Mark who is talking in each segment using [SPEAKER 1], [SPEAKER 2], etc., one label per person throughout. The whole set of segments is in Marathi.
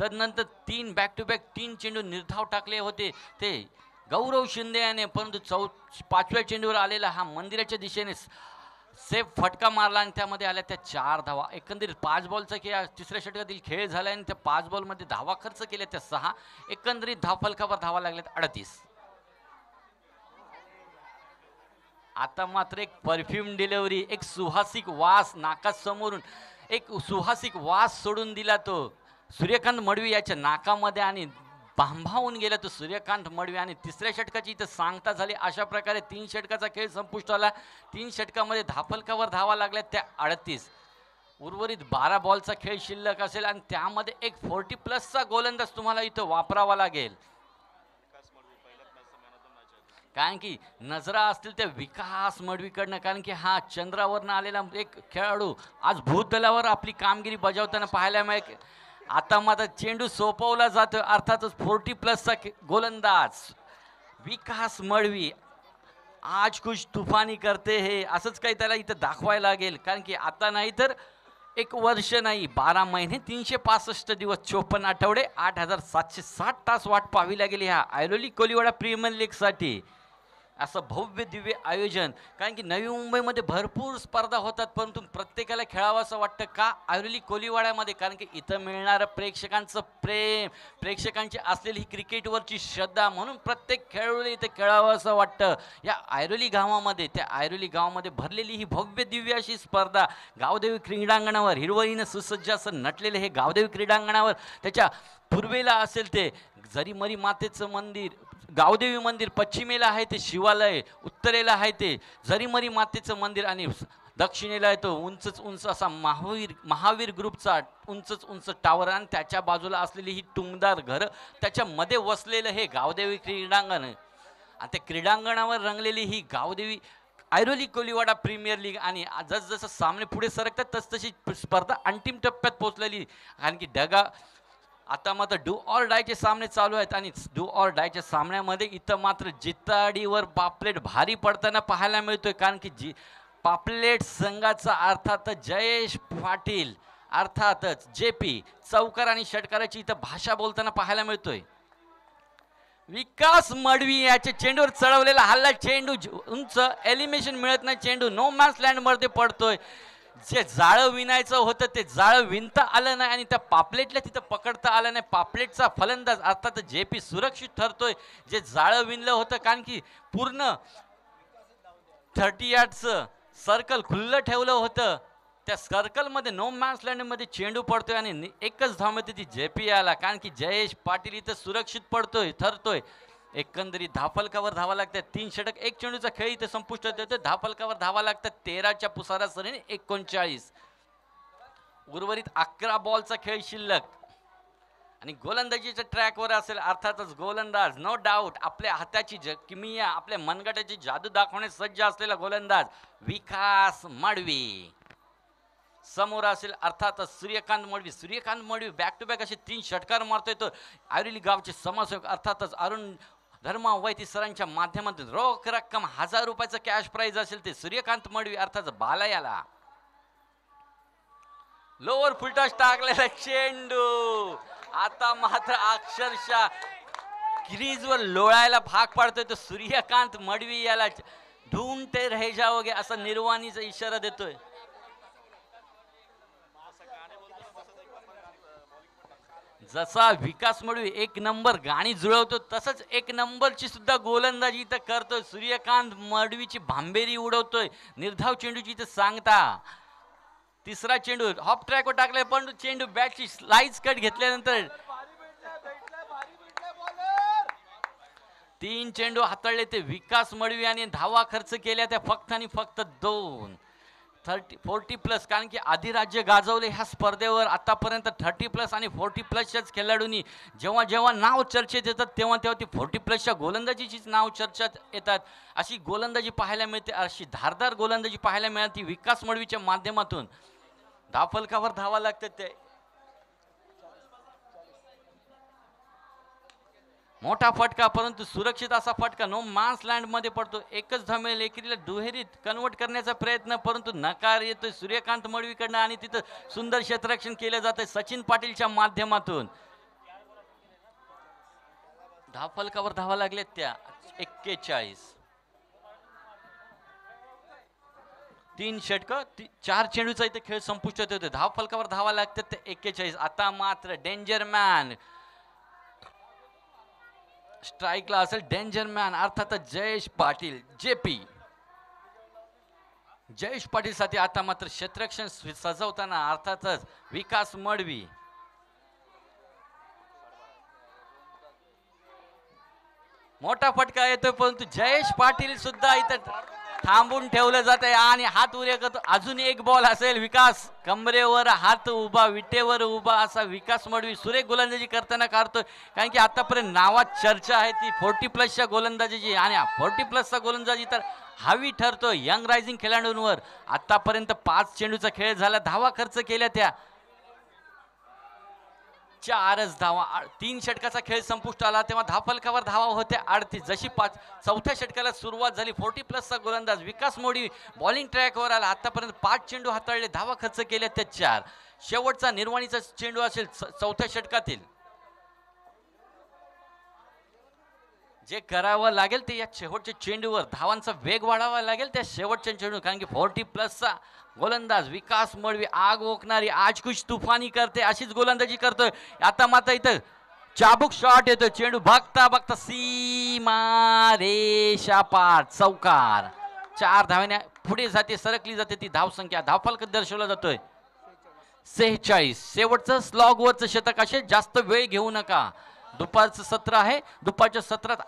[SPEAKER 1] तदनंतर तीन बॅक टू बॅक तीन चेंडू निर्धाव टाकले होते ते गौरव शिंदे याने परंतु चौ पाचव्या चेंडूवर आलेला हा मंदिराच्या दिशेने सेफ फटका मारला आणि त्यामध्ये आल्या त्या चार धावा एकंदरीत पाच बॉलचा खेळ तिसऱ्या षटकातील खेळ झाला आणि त्या पाच बॉलमध्ये धावा खर्च केल्या त्या सहा एकंदरीत धावफलकावर धावा लागल्यात अडतीस आता मात्र एक परफ्यूम डिलेवरी एक सुहासिक वास नाकासमोरून समोरून एक सुहासिक वास सोडून दिला तो सूर्यकांत मडवी याच्या नाकामध्ये आणि बांभावून गेलं तो सूर्यकांत मडवी आणि तिसऱ्या षटकाची इथं सांगता झाली अशा प्रकारे तीन षटकाचा खेळ संपुष्ट आला तीन षटकामध्ये धापलकावर धावा लागल्या त्या अडतीस उर्वरित बारा बॉलचा खेळ शिल्लक असेल आणि त्यामध्ये एक फोर्टी प्लसचा गोलंदाज तुम्हाला इथं वापरावा लागेल कारण की नजरा असतील त्या विकास मडवीकडनं कारण की हा चंद्रावरनं आलेला एक खेळाडू आज भूतलावर आपली कामगिरी बजावताना पाहायला मिळेल आता माझा चेंडू सोपवला जातो अर्थातच फोर्टी प्लसचा गोलंदाज विकास मळवी आज खुश तुफानी करते हे असंच काही त्याला इथं दाखवायला लागेल कारण की आता नाही तर एक वर्ष नाही बारा महिने तीनशे पासष्ट दिवस चोपन्न आठवडे आठ हजार सातशे साठ तास वाट पाहावी लागेल ह्या आयलोली कोलिवाडा प्रीमियर लीगसाठी असं भव्य दिव्य आयोजन कारण की नवी मुंबईमध्ये भरपूर स्पर्धा होतात परंतु प्रत्येकाला खेळावं असं वाटतं का आयुर्ली कोलीवाड्यामध्ये कारण की इथं मिळणारं प्रेक्षकांचं प्रेम प्रेक्षकांची असलेली ही क्रिकेटवरची श्रद्धा म्हणून प्रत्येक खेळाडूला इथं खेळावं असं वाटतं या आयरोली गावामध्ये त्या आयरोली गावामध्ये भरलेली ही भव्य दिव्य अशी स्पर्धा गावदेवी क्रीडांगणावर हिरवळीनं सुसज्ज असं नटलेलं हे गावदेवी क्रीडांगणावर त्याच्या पूर्वेला असेल ते जरी मरी मातेचं मंदिर गावदेवी मंदिर पश्चिमेला आहे ते शिवालय उत्तरेला आहे ते जरीमरी मातेचं मंदिर आणि दक्षिणेला तो उंचच उंच असा महावीर महावीर ग्रुपचा उंचच उंच टावर आणि त्याच्या बाजूला असलेली ही टुमदार घरं त्याच्यामध्ये वसलेलं हे गावदेवी क्रीडांगण आणि त्या क्रीडांगणावर रंगलेली ही गावदेवी आयरोली कोलिवाडा प्रीमियर लीग आणि जसजसं सामने पुढे सरकतात तसतशी स्पर्धा अंतिम टप्प्यात पोहोचलेली कारण की डगा आता मात्र डू ऑर डायचे सामने चालू आहेत आणि डू ऑर डायच्या सामन्यामध्ये इथं मात्र जिताडीवर पापलेट भारी पडताना पाहायला मिळतोय कारण की जी पापलेट संघाचा अर्थात जयेश पाटील अर्थातच जे पी चौकार आणि षटकाराची इथं भाषा बोलताना पाहायला मिळतोय विकास मडवी याच्या चेंडूवर चढवलेला हल्ला चेंडू उंच एलिमेशन मिळत नाही चेंडू नो मॅन्स मध्ये पडतोय जे जाळं विणायचं होतं ते जाळं विणता आलं नाही आणि त्या पापलेटला तिथं पकडता आलं नाही पापलेटचा फलंदाज आता तर जे पी सुरक्षित ठरतोय जे जाळं विणलं होतं कारण की पूर्ण थर्टी यार्डचं सर्कल खुल्लं ठेवलं होतं त्या सर्कलमध्ये नो मॅन्स लँडमध्ये चेंडू पडतोय आणि एकच धाव ती जे पी आला कारण की जयेश पाटील इथं सुरक्षित पडतोय ठरतोय एकंदरीत धाफलकावर धावा लागतात तीन षटक एक चेंडूचा खेळ इथे संपुष्ट येतो धापलकावर धावा लागतात तेराच्या पुसारा सरी एकोणचाळीस उर्वरित अकरा बॉलचा खेळ शिल्लक आणि गोलंदाजीच्या ट्रॅकवर असेल अर्थातच गोलंदाज नो डाऊट आपल्या हाताची ज किमिया आपल्या मनगटाची जादू दाखवण्यास सज्ज असलेला गोलंदाज विकास माडवी समोर असेल अर्थातच Suryakant Madvi Suryakant Madvi back to back असे तीन षटकार मारतोय येतो आयुर्ली गावचे समाजसेवक अर्थातच अरुण धर्म वैती सरांच्या माध्यमातून रोख रक्कम हजार रुपयाचं कॅश प्राईज असेल ते सूर्यकांत मडवी अर्थात बाला याला लोवर फुलटॉस टाकलेला चेंडू आता मात्र अक्षरशः क्रीजवर लोळायला भाग पाडतोय तो सूर्यकांत मडवी याला ढूंढते रहेजा वगैरे असा निर्वाणीचा इशारा देतोय जसा विकास मडवी एक नंबर गाणी जुळवतो तसंच एक नंबरची सुद्धा गोलंदाजी इथं करतोय सूर्यकांत मडवीची भांबेरी उडवतोय निर्धाव चेंडूची इथं सांगता तिसरा चेंडू हॉप ट्रॅकवर टाकलाय पण चेंडू बॅटची स्लाईज कट घेतल्यानंतर तीन चेंडू हाताळले ते विकास मडवी आणि धावा खर्च केल्या त्या फक्त आणि फक्त दोन थर्टी फोर्टी प्लस कारण की आधी राज्य गाजवले ह्या स्पर्धेवर आतापर्यंत थर्टी प्लस आणि फोर्टी प्लसच्याच खेळाडूंनी जेव्हा जेव्हा नाव चर्चेत येतात तेव्हा तेव्हा ती फोर्टी प्लसच्या गोलंदाजीचीच नाव चर्चेत येतात अशी गोलंदाजी पाहायला मिळते अशी धारदार गोलंदाजी पाहायला मिळते विकास मडवीच्या माध्यमातून धाफलकावर धावा लागतात ते मोठा फटका परंतु सुरक्षित असा फटका नो मान्स मध्ये पडतो एकच धमेल एकीला दुहेरीत कन्वर्ट करण्याचा प्रयत्न परंतु नकार येतोय सूर्यकांत मळवीकडनं आणि तिथं सुंदर क्षेत्ररक्षण केलं जाते सचिन पाटीलच्या माध्यमातून धावफलकावर फलकावर धावा लागल्यात त्या एक्केचाळीस तीन षटक चार चेंडूचा इथे खेळ संपुष्टात होते धाव फलकावर धावा लागतात ते एक्केचाळीस आता मात्र डेंजर मॅन स्ट्राईकला असेल डेंजर मॅन अर्थात जयेश पाटील जे पी जयेश साठी आता मात्र क्षेत्रक्षण सजवताना अर्थातच विकास मडवी मोठा फटका येतोय परंतु जयेश पाटील सुद्धा इथं थांबून ठेवलं जात आहे आणि हात उरेकत अजून एक बॉल असेल विकास कमरेवर हात उभा विटेवर उभा असा विकास मडवी सुरेख गोलंदाजी करताना काढतोय कारण की आतापर्यंत नावात चर्चा आहे ती फोर्टी प्लसच्या गोलंदाजीची आणि फोर्टी प्लसचा गोलंदाजी तर हवी ठरतो यंग रायझिंग खेळाडूंवर आतापर्यंत पाच चेंडूचा खेळ झाला धावा खर्च केल्या त्या चारच धावा तीन षटकाचा खेळ संपुष्ट आला तेव्हा धा फलकावर धावा होते आडतीस जशी पाच चौथ्या षटकाला सुरुवात झाली फोर्टी प्लसचा गोलंदाज विकास मोडी बॉलिंग ट्रॅकवर आला आतापर्यंत पाच चेंडू हाताळले धावा खर्च केल्या त्या चार शेवटचा निर्वाणीचा चेंडू असेल चौथ्या षटकातील जे करावं लागेल ते या शेवटच्या चेंडूवर धावांचा वेग वाढावा लागेल त्या शेवटच्या चेंडूवर कारण की फोर्टी प्लसचा गोलंदाज विकास मळवी आग ओकणारी आजकुश तुफानी करते अशीच गोलंदाजी करतोय आता मात्र इथं चाबूक शॉट येतो चेंडू बघता बघता सीमा रेषा पार चौकार चार धावण्या पुढे जाते सरकली जाते ती धावसंख्या धावफलक दर्शवला जातोय सेहेचाळीस शेवटचं स्लॉग वरचं शतक असे जास्त वेळ घेऊ नका दुपारचं सत्र आहे दुपारच्या सत्रात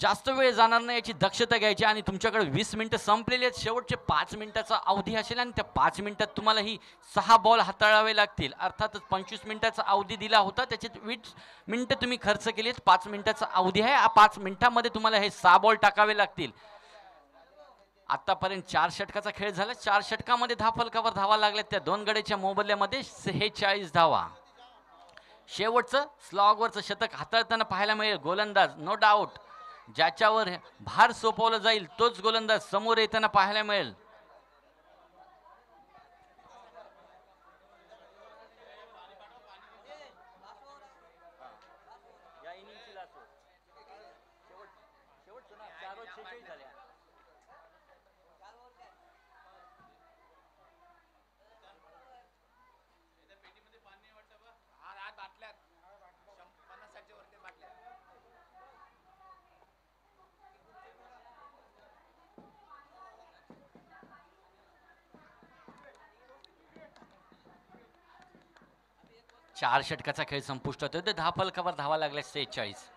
[SPEAKER 1] जास्त वेळ जाणार नाही याची दक्षता घ्यायची आणि तुमच्याकडे वीस मिनटं संपलेली आहेत शेवटचे पाच मिनिटाचा अवधी असेल आणि त्या पाच मिनिटात तुम्हाला ही सहा बॉल हाताळावे लागतील अर्थातच पंचवीस मिनिटाचा अवधी दिला होता त्याच्यात वीस मिनटं तुम्ही खर्च केलीत पाच मिनिटाचा अवधी आहे पाच मिनिटामध्ये तुम्हाला हे सहा बॉल टाकावे लागतील आतापर्यंत चार षटकाचा खेळ झाला चार षटकामध्ये धाफलकावर फलकावर धावा लागल्या त्या दोन गड्याच्या मोबदल्यामध्ये सेहेचाळीस धावा शेवटचं स्लॉगवरचं शतक हाताळताना पाहायला मिळेल गोलंदाज नो डाऊट ज्याच्यावर भार सोपवला जाईल तोच गोलंदाज समोर येताना पाहायला मिळेल चार षटकाचा खेळ संपुष्टात येतो दहा फलकावर धावा लागल्या सेहेचाळीस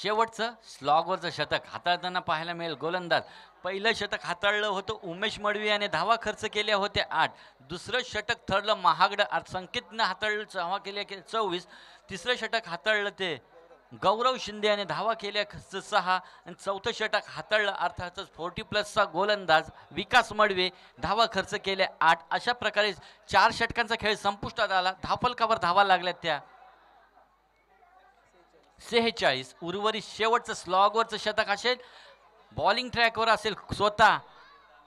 [SPEAKER 1] शेवटचं स्लॉगवरचं शतक हाताळताना पाहायला मिळेल गोलंदाज पहिलं शतक हाताळलं होतं उमेश मडवी याने धावा खर्च केल्या होत्या आठ दुसरं षटक ठरलं महागडं आठ संकेतनं हाताळलं धावा केल्या के चोवीस तिसरं षटक हाताळलं ते गौरव शिंदे याने धावा केल्या सहा आणि चौथं षटक हाताळलं अर्थातच फोर्टी प्लसचा गोलंदाज विकास मडवे धावा खर्च केल्या आठ अशा प्रकारे चार षटकांचा खेळ संपुष्टात आला धापलकावर धावा लागल्या त्या सेहेचाळीस उर्वरित शेवटचं स्लॉगवरचं शतक असेल बॉलिंग ट्रॅकवर असेल स्वतः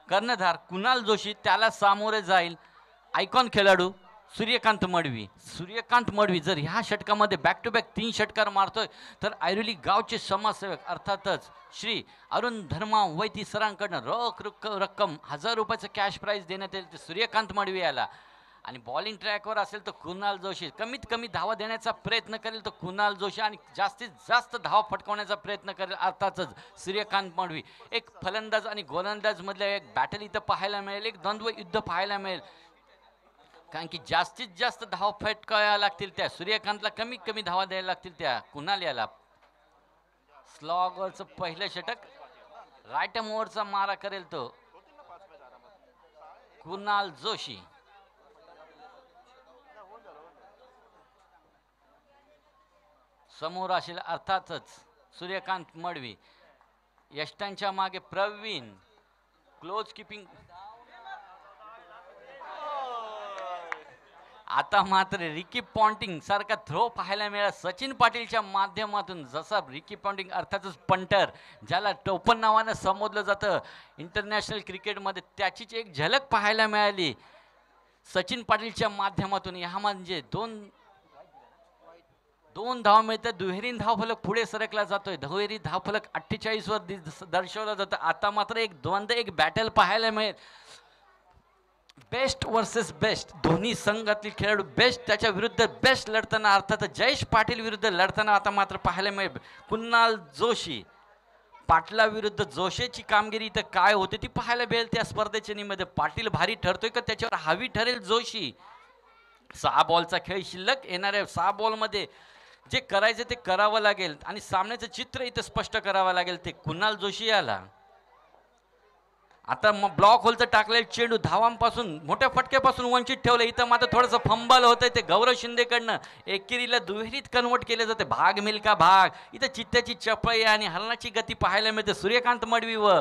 [SPEAKER 1] कर्णधार कुणाल जोशी त्याला सामोरे जाईल आयकॉन खेळाडू सूर्यकांत मडवी सूर्यकांत मडवी जर ह्या षटकामध्ये बॅक टू बॅक तीन षटकार मारतोय तर आयुर्वेदिक गावचे समाजसेवक अर्थातच श्री अरुण धर्मा वैती सरांकडनं रोख रुख रक्कम हजार रुपयाचं कॅश प्राईज देण्यात येईल ते सूर्यकांत मडवी याला आणि बॉलिंग ट्रॅकवर असेल तर कुणाल जोशी कमीत कमी धावा देण्याचा प्रयत्न करेल तर कुणाल जोशी आणि जास्तीत जास्त धावा फटकवण्याचा प्रयत्न करेल अर्थातच सूर्यकांत मडवी एक फलंदाज आणि गोलंदाजमधल्या एक बॅटल इथं पाहायला मिळेल एक द्वंद्व युद्ध पाहायला मिळेल कारण की जास्तीत जास्त धाव फटकाव्या लागतील त्या सूर्यकांतला कमीत कमी धावा द्यायला लागतील त्या कुणाल याला स्लॉगरचं पहिलं षटक राईट ओव्हरचा मारा करेल तो कुणाल जोशी समोर असेल अर्थातच सूर्यकांत मडवी यष्टांच्या मागे प्रवीण क्लोज किपिंग आता मात्र रिकी पॉन्टिंग सारखा थ्रो पाहायला मिळाला सचिन पाटीलच्या माध्यमातून जसा रिकी पॉन्टिंग अर्थातच पंटर ज्याला टोपन नावानं संबोधलं जातं इंटरनॅशनल क्रिकेटमध्ये त्याचीच एक झलक पाहायला मिळाली सचिन पाटीलच्या माध्यमातून ह्या म्हणजे दोन दोन धाव मिळतात दुहेरी धावफलक पुढे सरकला जातोय दुहेरी धावफलक अठ्ठेचाळीसवर दर्शवला जातं आता मात्र एक द्वंद्व एक बॅटल पाहायला मिळेल बेस्ट वर्सेस बेस्ट दोन्ही संघातील खेळाडू बेस्ट त्याच्या विरुद्ध बेस्ट लढताना अर्थात जयेश पाटील विरुद्ध लढताना आता मात्र पाहायला मिळेल कुणाल जोशी पाटलाविरुद्ध जोशीची कामगिरी इथं काय होते ती पाहायला मिळेल त्या स्पर्धेच्या निमध्ये पाटील भारी ठरतोय का त्याच्यावर हवी ठरेल जोशी सहा बॉलचा खेळ शिल्लक येणाऱ्या सहा बॉलमध्ये जे करायचं ते करावं लागेल आणि सामन्याचं चित्र इथं स्पष्ट करावं लागेल ते कुणाल जोशी याला आता मग ब्लॉक होलचं टाकलेलं चेंडू धावांपासून मोठ्या फटक्यापासून वंचित ठेवलं इथं मात्र थोडंसं फंबल होतं ते गौरव शिंदेकडनं एकेरीला दुहेरीत कन्वर्ट केले जाते भाग मिल्का भाग इथं चित्त्याची चपळी आणि हलणाची गती पाहायला मिळते सूर्यकांत मडवी व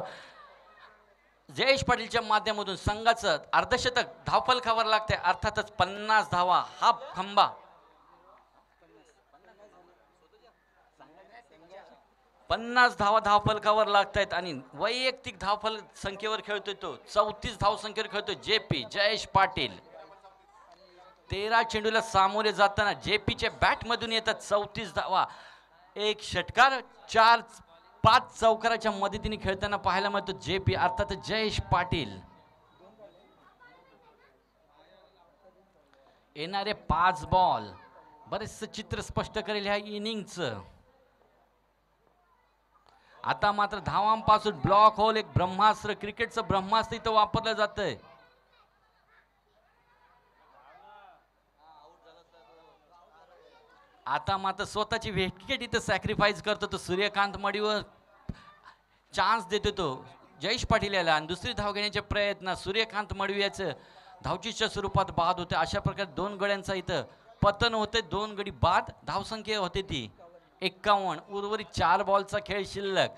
[SPEAKER 1] जयेश पाटीलच्या माध्यमातून संघाचं अर्धशतक धावफलकावर लागते अर्थातच पन्नास धावा हा खंबा पन्नास धावा धावफलकावर लागत आहेत आणि वैयक्तिक धावफल संख्येवर खेळतोय तो चौतीस धाव संख्येवर खेळतोय जे पी जयेश पाटील तेरा चेंडूला सामोरे जाताना जे पीच्या बॅटमधून येतात चौतीस धावा एक षटकार चार पाच चौकाराच्या मदतीने खेळताना पाहायला मिळतो जे पी अर्थात जयेश पाटील येणारे पाच बॉल बरेचसं चित्र स्पष्ट करेल ह्या इनिंगचं आता मात्र धावांपासून ब्लॉक होल एक ब्रह्मास्त्र क्रिकेटचं ब्रह्मास्त्र इथं वापरलं जातंय आता मात्र स्वतःची विकेट इथं सॅक्रिफाईस करतो तो सूर्यकांत मडीवर चान्स देतो तो जयेश पाटील याला आणि दुसरी धाव घेण्याचे प्रयत्न सूर्यकांत मडवी याचं धावचीच्या स्वरूपात बाद होते अशा प्रकारे दोन गड्यांचा इथं पतन होते दोन गडी बाद धावसंख्या होते ती एक्कावन्न उर्वरित चार बॉलचा खेळ शिल्लक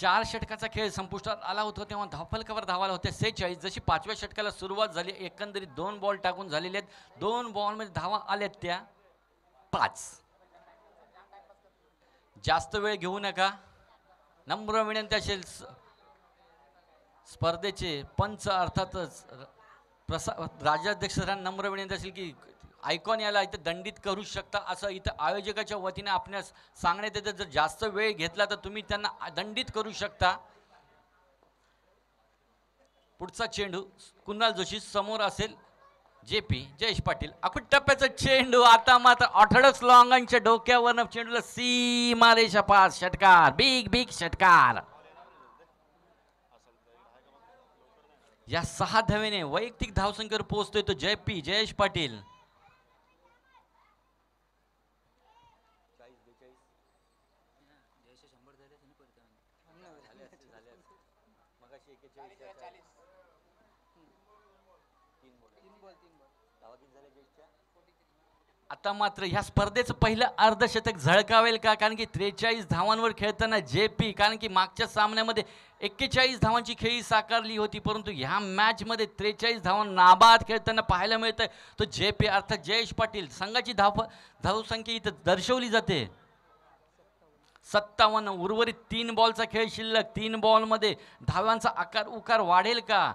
[SPEAKER 1] चार षटकाचा खेळ संपुष्टात आला होता तेव्हा धाफलकावर धावाला होत्या सेहेचाळीस जशी पाचव्या षटकाला सुरुवात झाली एकंदरीत दोन बॉल टाकून झालेले आहेत दोन बॉलमध्ये धावा आल्यात त्या पाच जास्त वेळ घेऊ नका नम्र विनंती असेल स्पर्धेचे पंच अर्थातच प्रसा राज्याध्यक्षांना नम्र विनंती असेल की ऐकॉन याला इथं दंडित करू शकता असं इथं आयोजकाच्या वतीने आपल्यास सांगण्यात येतं जर जास्त वेळ घेतला तर तुम्ही त्यांना दंडित करू शकता पुढचा चेंडू कुणाल जोशी समोर असेल जे पी जयेश पाटील अखुट टप्प्याचा चेंडू आता मात्र ऑठडस लॉंगांच्या डोक्यावरनं चेंडूला सी मारेशा पास षटकार बिग बिग षटकार या सहा धावेने वैयक्तिक धावसंख्येवर पोहोचतोय तो जय पी जयेश पाटील आता मात्र ह्या स्पर्धेचं पहिलं अर्धशतक झळकावेल का कारण की त्रेचाळीस धावांवर खेळताना जे पी कारण की मागच्या सामन्यामध्ये एक्केचाळीस धावांची खेळी साकारली होती परंतु ह्या मॅचमध्ये त्रेचाळीस धावां नाबाद खेळताना पाहायला मिळतं तो जे पी अर्थात जयेश पाटील संघाची धाव धावसंख्या इथं दर्शवली जाते सत्तावन्न उर्वरित तीन बॉलचा खेळ शिल्लक तीन बॉलमध्ये धावांचा आकार उकार वाढेल का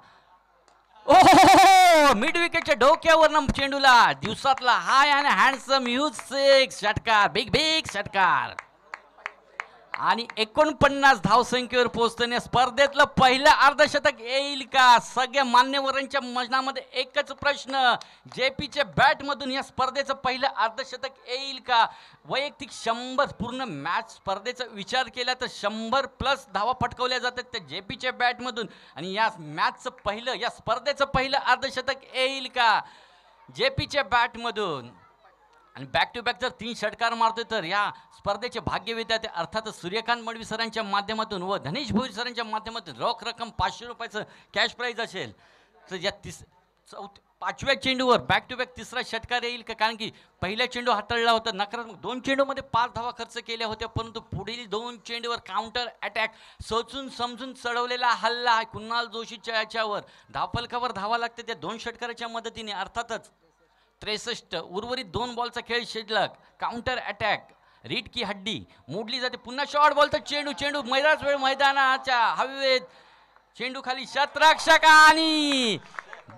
[SPEAKER 1] ओ मिड विकेटच्या डोक्यावर चेंडूला दिवसातला हाय आणि हँडसम युज सिक्स षटकार बिग बिग षटकार आणि एकोणपन्नास धावसंख्येवर पोहोचताना स्पर्धेतलं पहिलं अर्धशतक येईल का सगळ्या मान्यवरांच्या मजनामध्ये एकच प्रश्न जे पीच्या बॅटमधून या स्पर्धेचं पहिलं अर्धशतक येईल का वैयक्तिक शंभर पूर्ण मॅच स्पर्धेचा विचार केला तर शंभर प्लस धावा फटकवल्या जातात त्या जे पीच्या बॅटमधून आणि या मॅचचं पहिलं या स्पर्धेचं पहिलं अर्धशतक येईल का जे पीच्या बॅटमधून आणि बॅक टू बॅक जर तीन षटकार मारतोय तर या स्पर्धेचे भाग्य विद्यार्थी अर्थातच सूर्यकांत मडवी सरांच्या माध्यमातून व धनेश भोईर सरांच्या माध्यमातून रोख रक्कम पाचशे रुपयाचं कॅश प्राईज असेल तर या तिस चौथ पाचव्या चेंडूवर बॅक टू बॅक तिसरा षटकार येईल का कारण की पहिला चेंडू हाताळला होता नकारात्मक दोन चेंडूमध्ये पाच धावा खर्च केल्या होत्या परंतु पुढील दोन चेंडूवर काउंटर अटॅक सोचून समजून चढवलेला हल्ला कुणाल जोशीच्या याच्यावर धापलकावर धावा लागते त्या दोन षटकाराच्या मदतीने अर्थातच त्रेसष्ट उर्वरित दोन बॉलचा खेळ शिजलक काउंटर अटॅक रीट की हड्डी मोडली जाते पुन्हा शॉर्ट बॉलचा चेंडू चेंडू मैदाच वेळ मैदानाच्या हवेत चेंडू खाली शतरक्षक आणि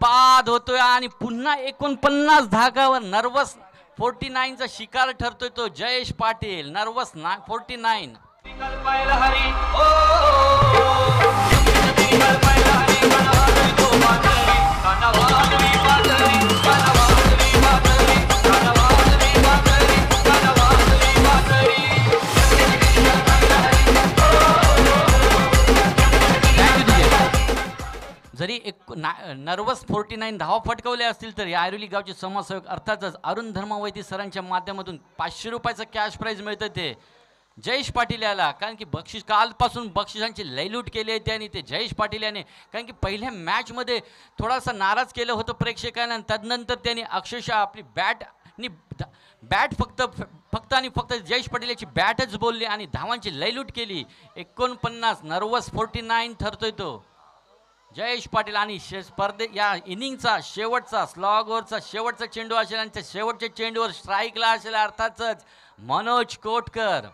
[SPEAKER 1] बाद होतोय आणि पुन्हा एकोणपन्नास धागावर नर्वस फोर्टी चा शिकार ठरतोय तो जयेश पाटील नर्वस ना फोर्टी नाईन ना नर्वस फोर्टी नाईन धावा फटकवल्या असतील तर या आयरोली गावचे समाजसेवक अर्थातच अरुण धर्मावैती सरांच्या माध्यमातून पाचशे रुपयाचं कॅश प्राईज मिळतं ते जयेश पाटील याला कारण की बक्षीस कालपासून बक्षिसांची लयलूट केली आहे त्याने ते जयेश पाटील याने कारण की पहिल्या मॅचमध्ये थोडासा नाराज केलं होतं प्रेक्षकांना तदनंतर त्यांनी अक्षरशः आपली बॅट आणि बॅट फक्त फक्त आणि फक्त जयेश पाटील याची बॅटच बोलली आणि धावांची लयलूट केली एकोणपन्नास नर्वस फोर्टी नाईन ठरतोय तो जयेश पाटील आणि शे स्पर्धे या इनिंगचा शेवटचा स्लॉग शेवटचा चेंडू असेल आणि त्या शेवटच्या चेंडूवर स्ट्राईकला असेल अर्थातच मनोज कोटकर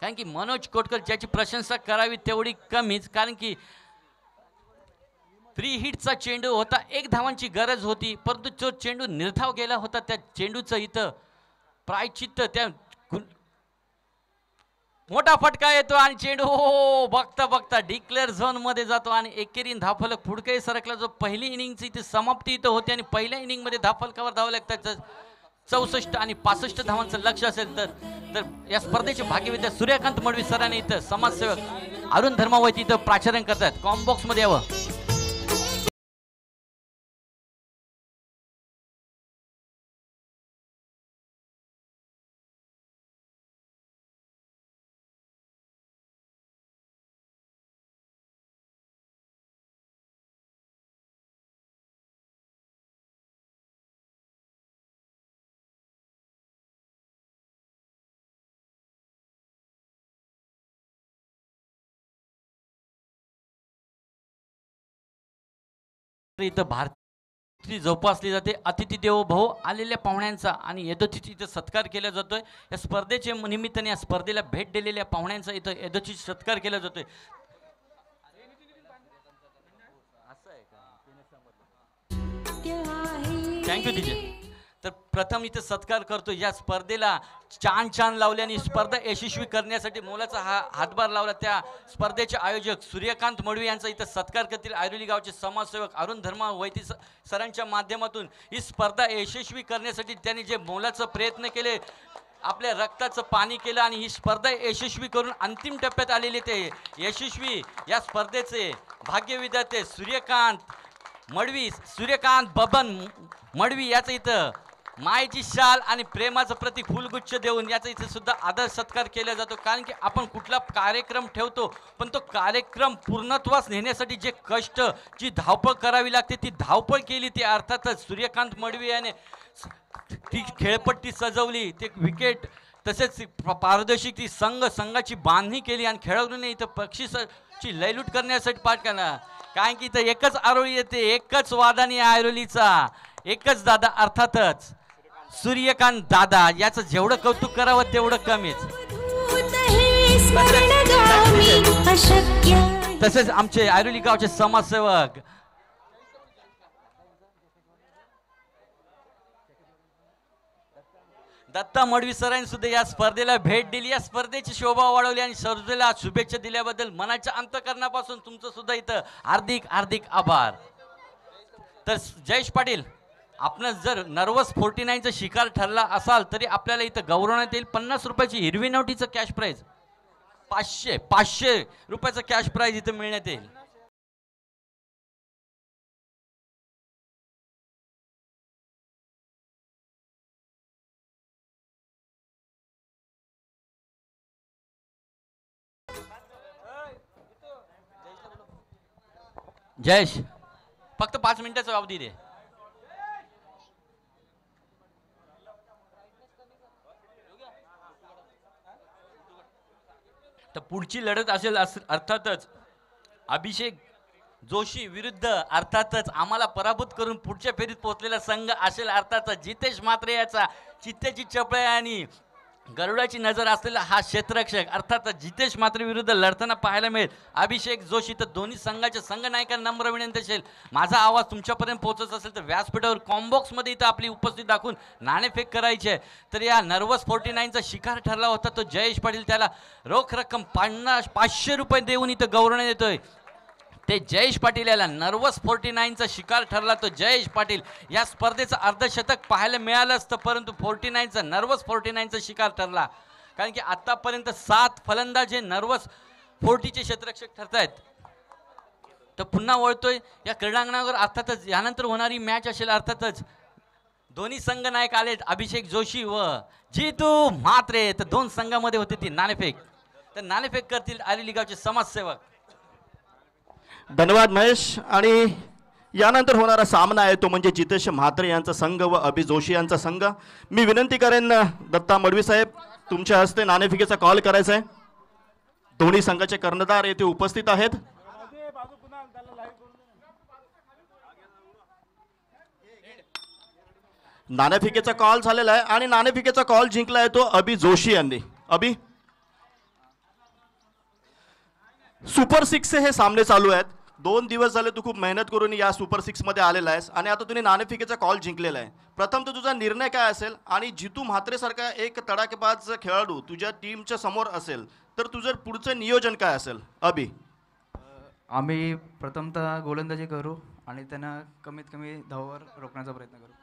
[SPEAKER 1] कारण की मनोज कोटकर ज्याची प्रशंसा करावी तेवढी कमीच कारण की थ्री हिटचा चेंडू होता एक धावांची गरज होती परंतु जो चेंडू निर्धाव गेला होता त्या चेंडूचं इथं प्रायचित्त त्या मोठा फटका येतो आणि चेंडू हो, हो, हो, बघता बघता डिक्लेअर झोन मध्ये जातो आणि एकेरीन धाफलक पुढकेही सरकला जो पहिली इनिंगची इथे समाप्ती इथं होते आणि पहिल्या इनिंगमध्ये धाफलकावर धावं लागतात चौसष्ट आणि पासष्ट धावांचं लक्ष असेल तर तर या स्पर्धेचे भाग्यविद्या सूर्यकांत मडवी सरांनी इथं समाजसेवक अरुण धर्मावती इथं प्राचारण करतात कॉम्बॉक्समध्ये यावं इथं भारती जोपासली जाते अतिथी देवो भाऊ आलेल्या पाहुण्यांचा आणि यदोचित इथं सत्कार केला जातोय या स्पर्धेच्या निमित्ताने या स्पर्धेला भेट दिलेल्या पाहुण्यांचा इथं यदोचित सत्कार केला जातोय थँक्यू तिचे तर प्रथम इथं सत्कार करतो या स्पर्धेला छान छान लावले आणि स्पर्धा यशस्वी करण्यासाठी मोलाचा हा हातभार लावला त्या स्पर्धेचे आयोजक सूर्यकांत मडवी यांचा इथं सत्कार करतील आयरोली गावचे समाजसेवक अरुण धर्मा वैती सरांच्या माध्यमातून ही स्पर्धा यशस्वी करण्यासाठी त्यांनी जे मोलाचं प्रयत्न केले आपल्या रक्ताचं पाणी केलं आणि ही स्पर्धा यशस्वी करून अंतिम टप्प्यात आलेले ते यशस्वी या स्पर्धेचे भाग्यविधाते सूर्यकांत मडवी सूर्यकांत बबन मडवी याचं इथं मायची शाल आणि प्रेमाचं प्रति फुलगुच्छ देऊन याचा इथे सुद्धा आदर सत्कार केला जातो कारण की आपण कुठला कार्यक्रम ठेवतो पण तो कार्यक्रम पूर्णत्वास नेण्यासाठी जे कष्ट जी धावपळ करावी लागते ती धावपळ केली ती अर्थातच सूर्यकांत मडवी याने ती खेळपट्टी सजवली ते विकेट तसेच पारदर्शक ती संघ संघाची बांधणी केली आणि खेळाडूंनी इथं पक्षीची लयलूट करण्यासाठी पाठ कारण की इथं एकच आरोळी येते एकच वादानी आरोलीचा एकच दादा अर्थातच सूर्यकांत दादा याचं जेवढं कौतुक करावं तेवढं कमीच तसेच आमचे आयरोली गावचे समाजसेवक दत्ता मडवी सरांनी सुद्धा या स्पर्धेला भेट दिली या स्पर्धेची शोभा वाढवली आणि स्पर्धेला शुभेच्छा दिल्याबद्दल मनाच्या अंतकरणापासून तुमचं सुद्धा इथं हार्दिक हार्दिक आभार तर जयेश पाटील आपण जर नर्वस फोर्टी नाईनचा शिकार ठरला असाल तरी आपल्याला इथं गौरवण्यात येईल पन्नास रुपयाची हिरवी नवटीचं कॅश प्राईज पाचशे पाचशे रुपयाचं कॅश प्राईज इथं मिळण्यात येईल जयेश फक्त पाच मिनिटाचा अवधी दे तर पुढची लढत असेल अर्थातच अभिषेक जोशी विरुद्ध अर्थातच आम्हाला पराभूत करून पुढच्या फेरीत पोहोचलेला संघ असेल अर्थातच जितेश मात्रे याचा चित्त्याची चपळ्या आणि गरुडाची नजर असलेला हा क्षेत्रक्षक अर्थात जितेश मात्रे विरुद्ध लढताना पाहायला मिळेल अभिषेक जोशी तर दोन्ही संघाच्या संघनायकांना नम्र विनंती असेल माझा आवाज तुमच्यापर्यंत पोहोचत असेल तर व्यासपीठावर कॉम्बॉक्समध्ये इथं आपली उपस्थिती दाखवून नाणेफेक करायची आहे तर या नर्वस फोर्टी नाईनचा शिकार ठरला होता तो जयेश पाटील त्याला रोख रक्कम पन्नास पाचशे रुपये देऊन इथं गौरवण्यात येतोय ते जयेश पाटील याला नर्वस फोर्टी नाईनचा शिकार ठरला तो जयेश पाटील या स्पर्धेचं अर्धशतक पाहायला मिळालं असतं परंतु फोर्टी नाईनचा नर्वस फोर्टी नाईनचा शिकार ठरला कारण की आत्तापर्यंत सात फलंदाज हे नर्वस फोर्टीचे क्षेत्ररक्षक ठरत आहेत तर पुन्हा वळतोय या क्रीडांगणावर अर्थातच यानंतर होणारी मॅच असेल अर्थातच दोन्ही संघ नायक आले अभिषेक जोशी व जीतू मात्रे तर दोन संघामध्ये होते ती नाणेफेक तर नाणेफेक करतील आलेली गावचे समाजसेवक
[SPEAKER 2] धन्यवाद महेश आणि यानंतर होणारा सामना आहे तो म्हणजे जितेश म्हात्रे यांचा संघ व अभि जोशी यांचा संघ मी विनंती करेन दत्ता मडवी साहेब तुमच्या हस्ते नाणेफिकेचा कॉल करायचा आहे दोन्ही संघाचे कर्णधार येथे उपस्थित आहेत नाणेफिकेचा कॉल झालेला आहे आणि नाणेफिकेचा कॉल जिंकला आहे तो अभि जोशी यांनी अभि सुपर सिक्स हे सामने चालू आहेत दोन दिवस झाले तू खूप मेहनत करून या सुपर सिक्समध्ये आलेला आहेस आणि आता तुम्ही नाणेफिकेचा कॉल जिंकलेला आहे प्रथम तर तुझा निर्णय काय असेल आणि जितू म्हात्रेसारखा एक तडाकेबाज खेळाडू तुझ्या टीमच्या समोर असेल तर तुझं पुढचं नियोजन काय असेल अभि आम्ही प्रथमतः गोलंदाजी करू आणि त्यांना कमीत कमी धावावर रोखण्याचा प्रयत्न करू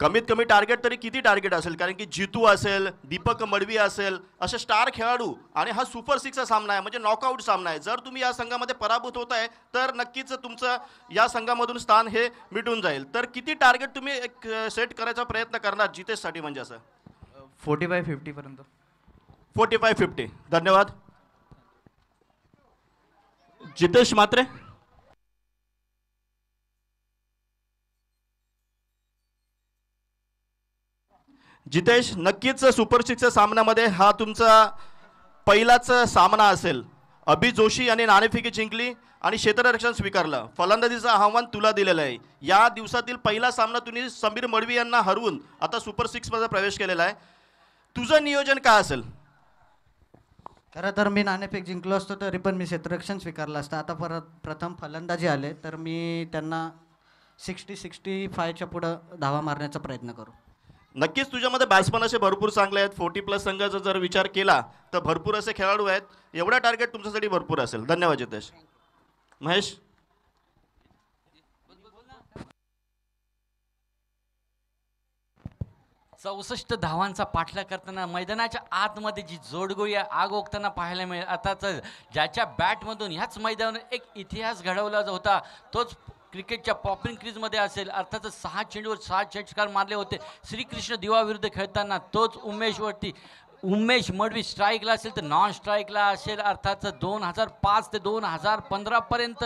[SPEAKER 2] कमीत कमी टार्गेट तरी किती टार्गेट असेल कारण की जितू असेल दीपक मडवी असेल असे स्टार खेळाडू आणि हा सुपर सिक्सचा सामना आहे म्हणजे नॉकआउट सामना आहे जर तुम्ही या संघामध्ये पराभूत होत आहे तर नक्कीच तुमचं या संघामधून स्थान हे मिटून जाईल तर किती टार्गेट तुम्ही एक सेट करायचा प्रयत्न करणार जितेशसाठी म्हणजे असं फोर्टी फाय फिफ्टीपर्यंत फोर्टी फाय फिफ्टी धन्यवाद जितेश मात्रे जितेश नक्कीच सुपर सिक्सच्या सामन्यामध्ये हा तुमचा पहिलाच सामना असेल अभि जोशी यांनी नाणेफिकी जिंकली आणि क्षेत्ररक्षण स्वीकारलं फलंदाजीचं आव्हान तुला दिलेलं आहे या दिवसातील पहिला सामना तुम्ही समीर मडवी यांना हरवून आता सुपर सिक्समध्ये प्रवेश केलेला आहे तुझं नियोजन काय असेल खरं तर मी नाणेफेक जिंकलो असतो तरी पण मी क्षेत्ररक्षण स्वीकारलं असतं आता परत प्रथम फलंदाजी आले तर मी त्यांना सिक्स्टी सिक्स्टी फायच्या पुढं धावा मारण्याचा प्रयत्न करू नक्कीच तुझ्यामध्ये बॅट्समन असे भरपूर चांगले आहेत फोर्टी प्लस संघाचा जर विचार केला तर भरपूर असे खेळाडू आहेत एवढा टार्गेट तुमच्यासाठी भरपूर असेल धन्यवाद जितेश महेश
[SPEAKER 1] चौसष्ट धावांचा पाठला करताना मैदानाच्या आतमध्ये जी जोडगोळी आग ओकताना पाहायला मिळेल आताच ज्याच्या बॅटमधून ह्याच मैदानावर एक इतिहास घडवला होता तोच क्रिकेटच्या पॉपिंग क्रीजमध्ये असेल अर्थातच सहा चेंडूवर सहा षटकार मारले होते श्रीकृष्ण दिवाविरुद्ध खेळताना तोच उमेशवरती उमेश मडवी स्ट्राईकला असेल तर नॉन स्ट्राईकला असेल अर्थात दोन हजार पाच ते दोन हजार पंधरापर्यंत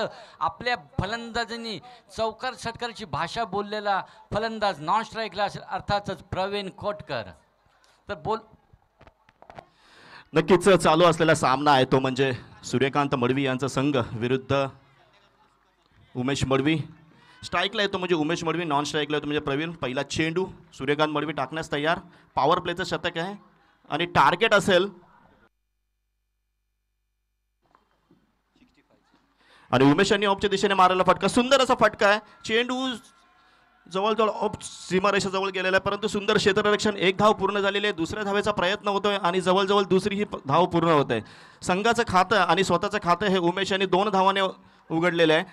[SPEAKER 1] आपल्या फलंदाजांनी चौकार षटकाराची भाषा बोललेला फलंदाज नॉन स्ट्राईकला असेल अर्थातच प्रवीण खोटकर तर बोल
[SPEAKER 2] नक्कीच चालू असलेला सामना आहे तो म्हणजे सूर्यकांत मडवी यांचा संघ विरुद्ध उमेश मडवी स्ट्राईकला येतो म्हणजे उमेश मडवी नॉन स्ट्राईकला येतो म्हणजे प्रवीण पहिला चेंडू सूर्यकांत मडवी टाकण्यास तयार पॉवर प्लेचं शतक आहे आणि टार्गेट असेल आणि उमेश यांनी ऑफच्या दिशेने मारायला फटका सुंदर असा फटका आहे चेंडू जवळजवळ ऑफ सीमारेषाजवळ गेलेला आहे परंतु सुंदर क्षेत्ररक्षण एक धाव पूर्ण झालेली आहे दुसऱ्या धावेचा प्रयत्न होतोय आणि जवळजवळ दुसरी ही धाव पूर्ण होत आहे संघाचं खातं आणि स्वतःचं खातं हे उमेश यांनी दोन धावाने उघडलेलं आहे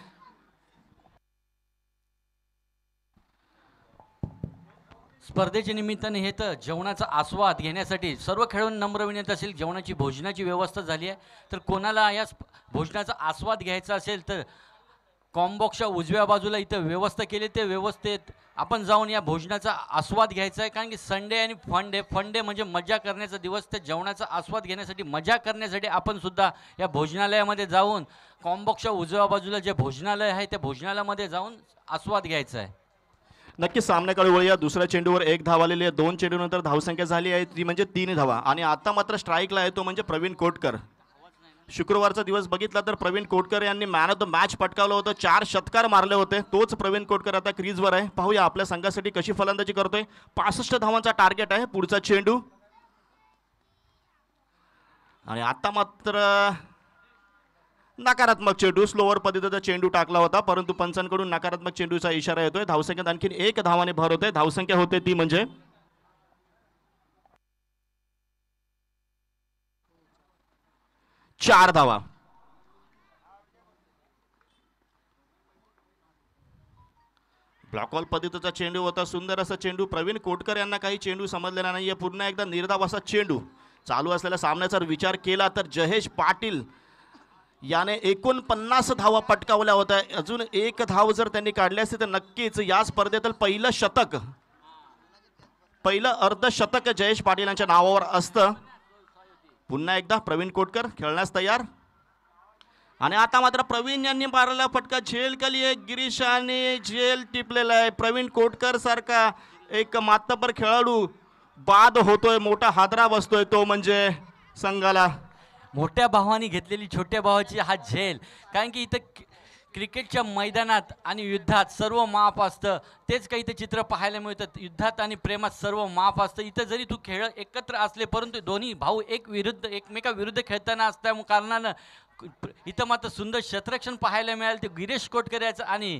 [SPEAKER 1] स्पर्धेच्या निमित्ताने हे तर जेवणाचा आस्वाद घेण्यासाठी सर्व खेळाडूंना नम्र विनंती असेल जेवणाची भोजनाची व्यवस्था झाली आहे तर कोणाला या भोजनाचा आस्वाद घ्यायचा असेल तर कॉम्बॉक्सच्या उजव्या बाजूला इथं व्यवस्था केली ते व्यवस्थेत आपण जाऊन या भोजनाचा आस्वाद घ्यायचा आहे कारण की संडे आणि फंडे फंडे म्हणजे मजा करण्याचा दिवस त्या जेवणाचा आस्वाद घेण्यासाठी मजा करण्यासाठी आपण सुद्धा या भोजनालयामध्ये जाऊन कॉम्बॉक्सच्या उजव्या बाजूला जे भोजनालय आहे त्या भोजनालयामध्ये जाऊन आस्वाद घ्यायचा आहे
[SPEAKER 2] नक्की सामन्याकडे वळूया दुसऱ्या चेंडूवर एक धाव आलेली आहे दोन चेंडूनंतर धावसंख्या झाली आहे ती म्हणजे तीन धावा आणि आता मात्र स्ट्राईकला आहे तो म्हणजे प्रवीण कोटकर शुक्रवारचा दिवस बघितला तर प्रवीण कोटकर यांनी मॅन ऑफ द मॅच पटकावलं होतं चार षटकार मारले होते तोच प्रवीण कोटकर आता क्रीजवर आहे पाहूया आपल्या संघासाठी कशी फलंदाजी करतोय पासष्ट धावांचा टार्गेट आहे पुढचा चेंडू आणि आता मात्र नकारात्मक चेंडू स्लोअर पद्धतीचा चेंडू टाकला होता परंतु पंचांकडून नकारात्मक चेंडूचा इशारा येतोय धावसंख्या आणखी एक धावाने भर होते धावसंख्या होते ती म्हणजे चार धावा ब्लॉकॉल पद्धतीचा चेंडू होता सुंदर असा चेंडू प्रवीण कोटकर यांना काही चेंडू समजलेला नाहीये पुन्हा एकदा निर्धाव असा चेंडू चालू असलेल्या सामन्याचा विचार केला तर जहेश पाटील याने पन्नास धावा पटकावल्या होत्या अजून एक धाव जर त्यांनी काढली असते तर नक्कीच या स्पर्धेतील पहिलं शतक पहिलं अर्धशतक जयेश पाटील यांच्या नावावर असतं पुन्हा एकदा प्रवीण कोटकर खेळण्यास तयार आणि आता मात्र प्रवीण यांनी मारला फटका झेल कली आहे गिरीशाने झेल टिपलेला आहे प्रवीण कोटकर सारखा एक मातबर खेळाडू बाद होतोय मोठा
[SPEAKER 1] हादरा बसतोय तो म्हणजे संघाला मोठ्या भावाने घेतलेली छोट्या भावाची हा झेल कारण की इथं क्रिकेटच्या मैदानात आणि युद्धात सर्व माफ असतं तेच काही ते चित्र पाहायला मिळतं युद्धात आणि प्रेमात सर्व माफ असतं इथं जरी तू खेळ एकत्र असले परंतु दोन्ही भाऊ एक विरुद्ध एकमेकाविरुद्ध खेळताना असल्या कारणानं इथं मात्र सुंदर शत्रक्षण पाहायला मिळालं ते गिरीश कोटकर याचं आणि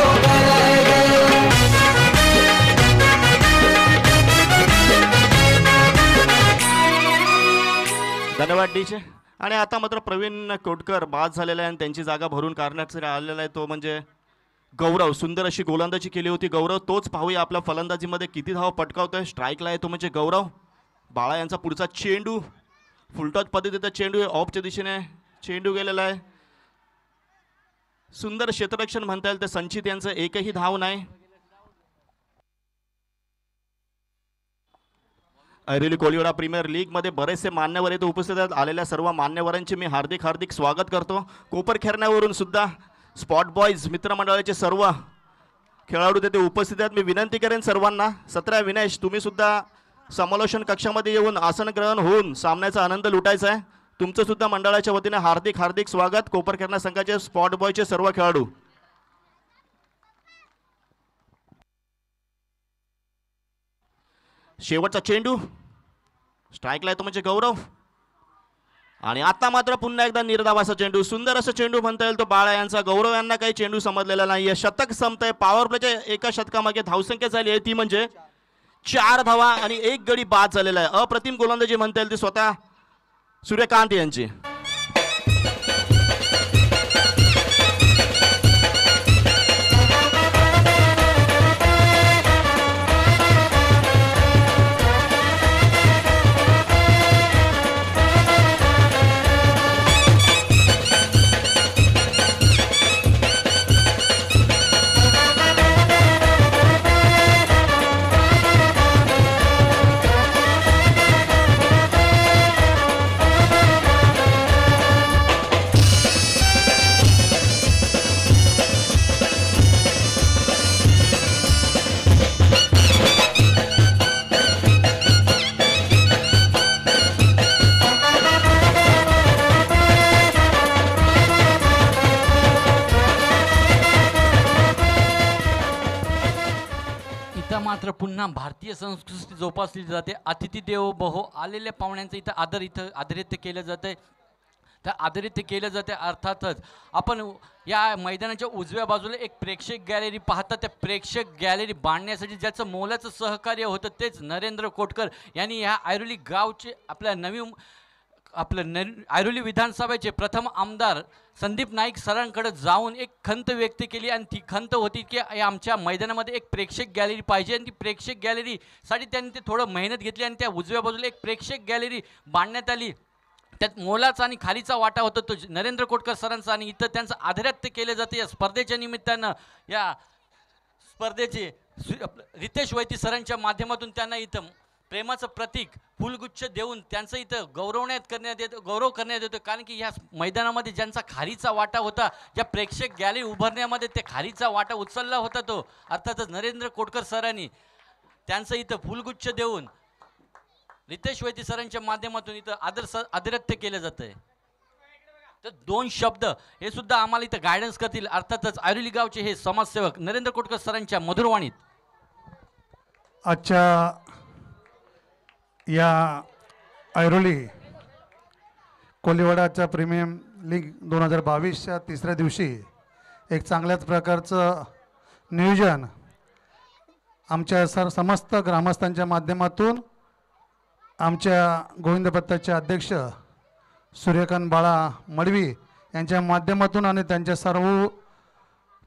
[SPEAKER 2] धन्यवाद डीचे आणि आता मात्र प्रवीण कोटकर बाद झालेला आहे आणि त्यांची जागा भरून काढण्यासाठी आलेला आहे तो म्हणजे गौरव सुंदर अशी गोलंदाजी केली होती गौरव तोच पाहूया आपल्या फलंदाजीमध्ये किती धाव पटकावतोय स्ट्राईकला आहे तो म्हणजे गौरव बाळा यांचा पुढचा चेंडू फुलटॉच पद्धतीचा चेंडू ऑफच्या दिशेने चेंडू गेलेला आहे सुंदर क्षेत्ररक्षण म्हणता येईल तर संचित यांचं एकही धाव नाही ऐरोली कोलिवडा प्रीमियर लीगमध्ये बरेचसे मान्यवर येथे उपस्थित आहेत आलेल्या सर्व मान्यवरांचे मी हार्दिक हार्दिक स्वागत करतो कोपर सुद्धा स्पॉट बॉईज मित्रमंडळाचे सर्व खेळाडू तेथे उपस्थित आहेत मी विनंती करेन सर्वांना सतरा विनेश तुम्हीसुद्धा समालोचन कक्षामध्ये येऊन आसन ग्रहण होऊन सामन्याचा आनंद लुटायचा आहे तुमचंसुद्धा मंडळाच्या वतीने हार्दिक हार्दिक स्वागत कोपरखेरणा संघाचे स्पॉट बॉयचे सर्व खेळाडू शेवटचा चेंडू स्ट्राईकला तो म्हणजे गौरव आणि आता मात्र पुन्हा एकदा निर्धावाचा चेंडू सुंदर असा चेंडू म्हणता येईल तो बाळा यांचा गौरव यांना काही चेंडू समजलेला नाहीये शतक आहे पॉवर प्लेच्या एका शतकामागे धावसंख्या झाली आहे ती म्हणजे चार धावा आणि एक गडी बाद झालेला आहे अप्रतिम गोलंदाजी म्हणता येईल ती स्वतः सूर्यकांत यांची
[SPEAKER 1] मात्र पुन्हा भारतीय संस्कृती जोपासली जाते अतिथी देव बहो आलेल्या पाहुण्यांचं इथं आदर इथं आदरित्य केलं जातं तर आदरित केलं जाते अर्थातच आपण या मैदानाच्या उजव्या बाजूला एक प्रेक्षक गॅलरी पाहता त्या प्रेक्षक गॅलरी बांधण्यासाठी ज्याचं मोलाचं सहकार्य होतं तेच नरेंद्र कोटकर यांनी ह्या ऐरोली गावचे आपल्या नवीन आपलं न ऐरोली विधानसभेचे प्रथम आमदार संदीप नाईक सरांकडे जाऊन एक खंत व्यक्त केली आणि ती खंत होती की आमच्या मैदानामध्ये एक प्रेक्षक गॅलरी पाहिजे आणि ती प्रेक्षक गॅलरीसाठी त्यांनी ते थोडं मेहनत घेतली आणि त्या उजव्या बाजूला एक प्रेक्षक गॅलरी बांधण्यात आली त्यात मोलाचा आणि खालीचा वाटा होता तो नरेंद्र कोटकर सरांचा आणि इथं त्यांचं आदरात्य केलं जातं या स्पर्धेच्या निमित्तानं या स्पर्धेचे रितेश वैती सरांच्या माध्यमातून त्यांना इथं प्रेमाचं प्रतीक फुलगुच्छ देऊन त्यांचं इथं गौरवण्यात करण्यात येतं गौरव करण्यात येतो कारण की या मैदानामध्ये ज्यांचा खारीचा वाटा होता ज्या प्रेक्षक गॅलरी उभारण्यामध्ये त्या खारीचा वाटा उचलला होता तो अर्थातच नरेंद्र कोटकर सरांनी त्यांचं इथं फुलगुच्छ देऊन रितेश वैद्य सरांच्या माध्यमातून इथं आदर स आदरत्य केलं जातं आहे तर दोन शब्द हे सुद्धा आम्हाला इथं गायडन्स करतील अर्थातच आयुर्ली गावचे हे समाजसेवक नरेंद्र कोटकर सरांच्या मधुरवाणीत
[SPEAKER 3] आजच्या या ऐरोली कोलिवाडाच्या प्रीमियम लीग दोन हजार बावीसच्या तिसऱ्या दिवशी एक चांगल्याच प्रकारचं नियोजन आमच्या सर समस्त ग्रामस्थांच्या माध्यमातून आमच्या गोविंदपत्ताचे अध्यक्ष सूर्यकांत बाळा मडवी यांच्या माध्यमातून आणि त्यांच्या सर्व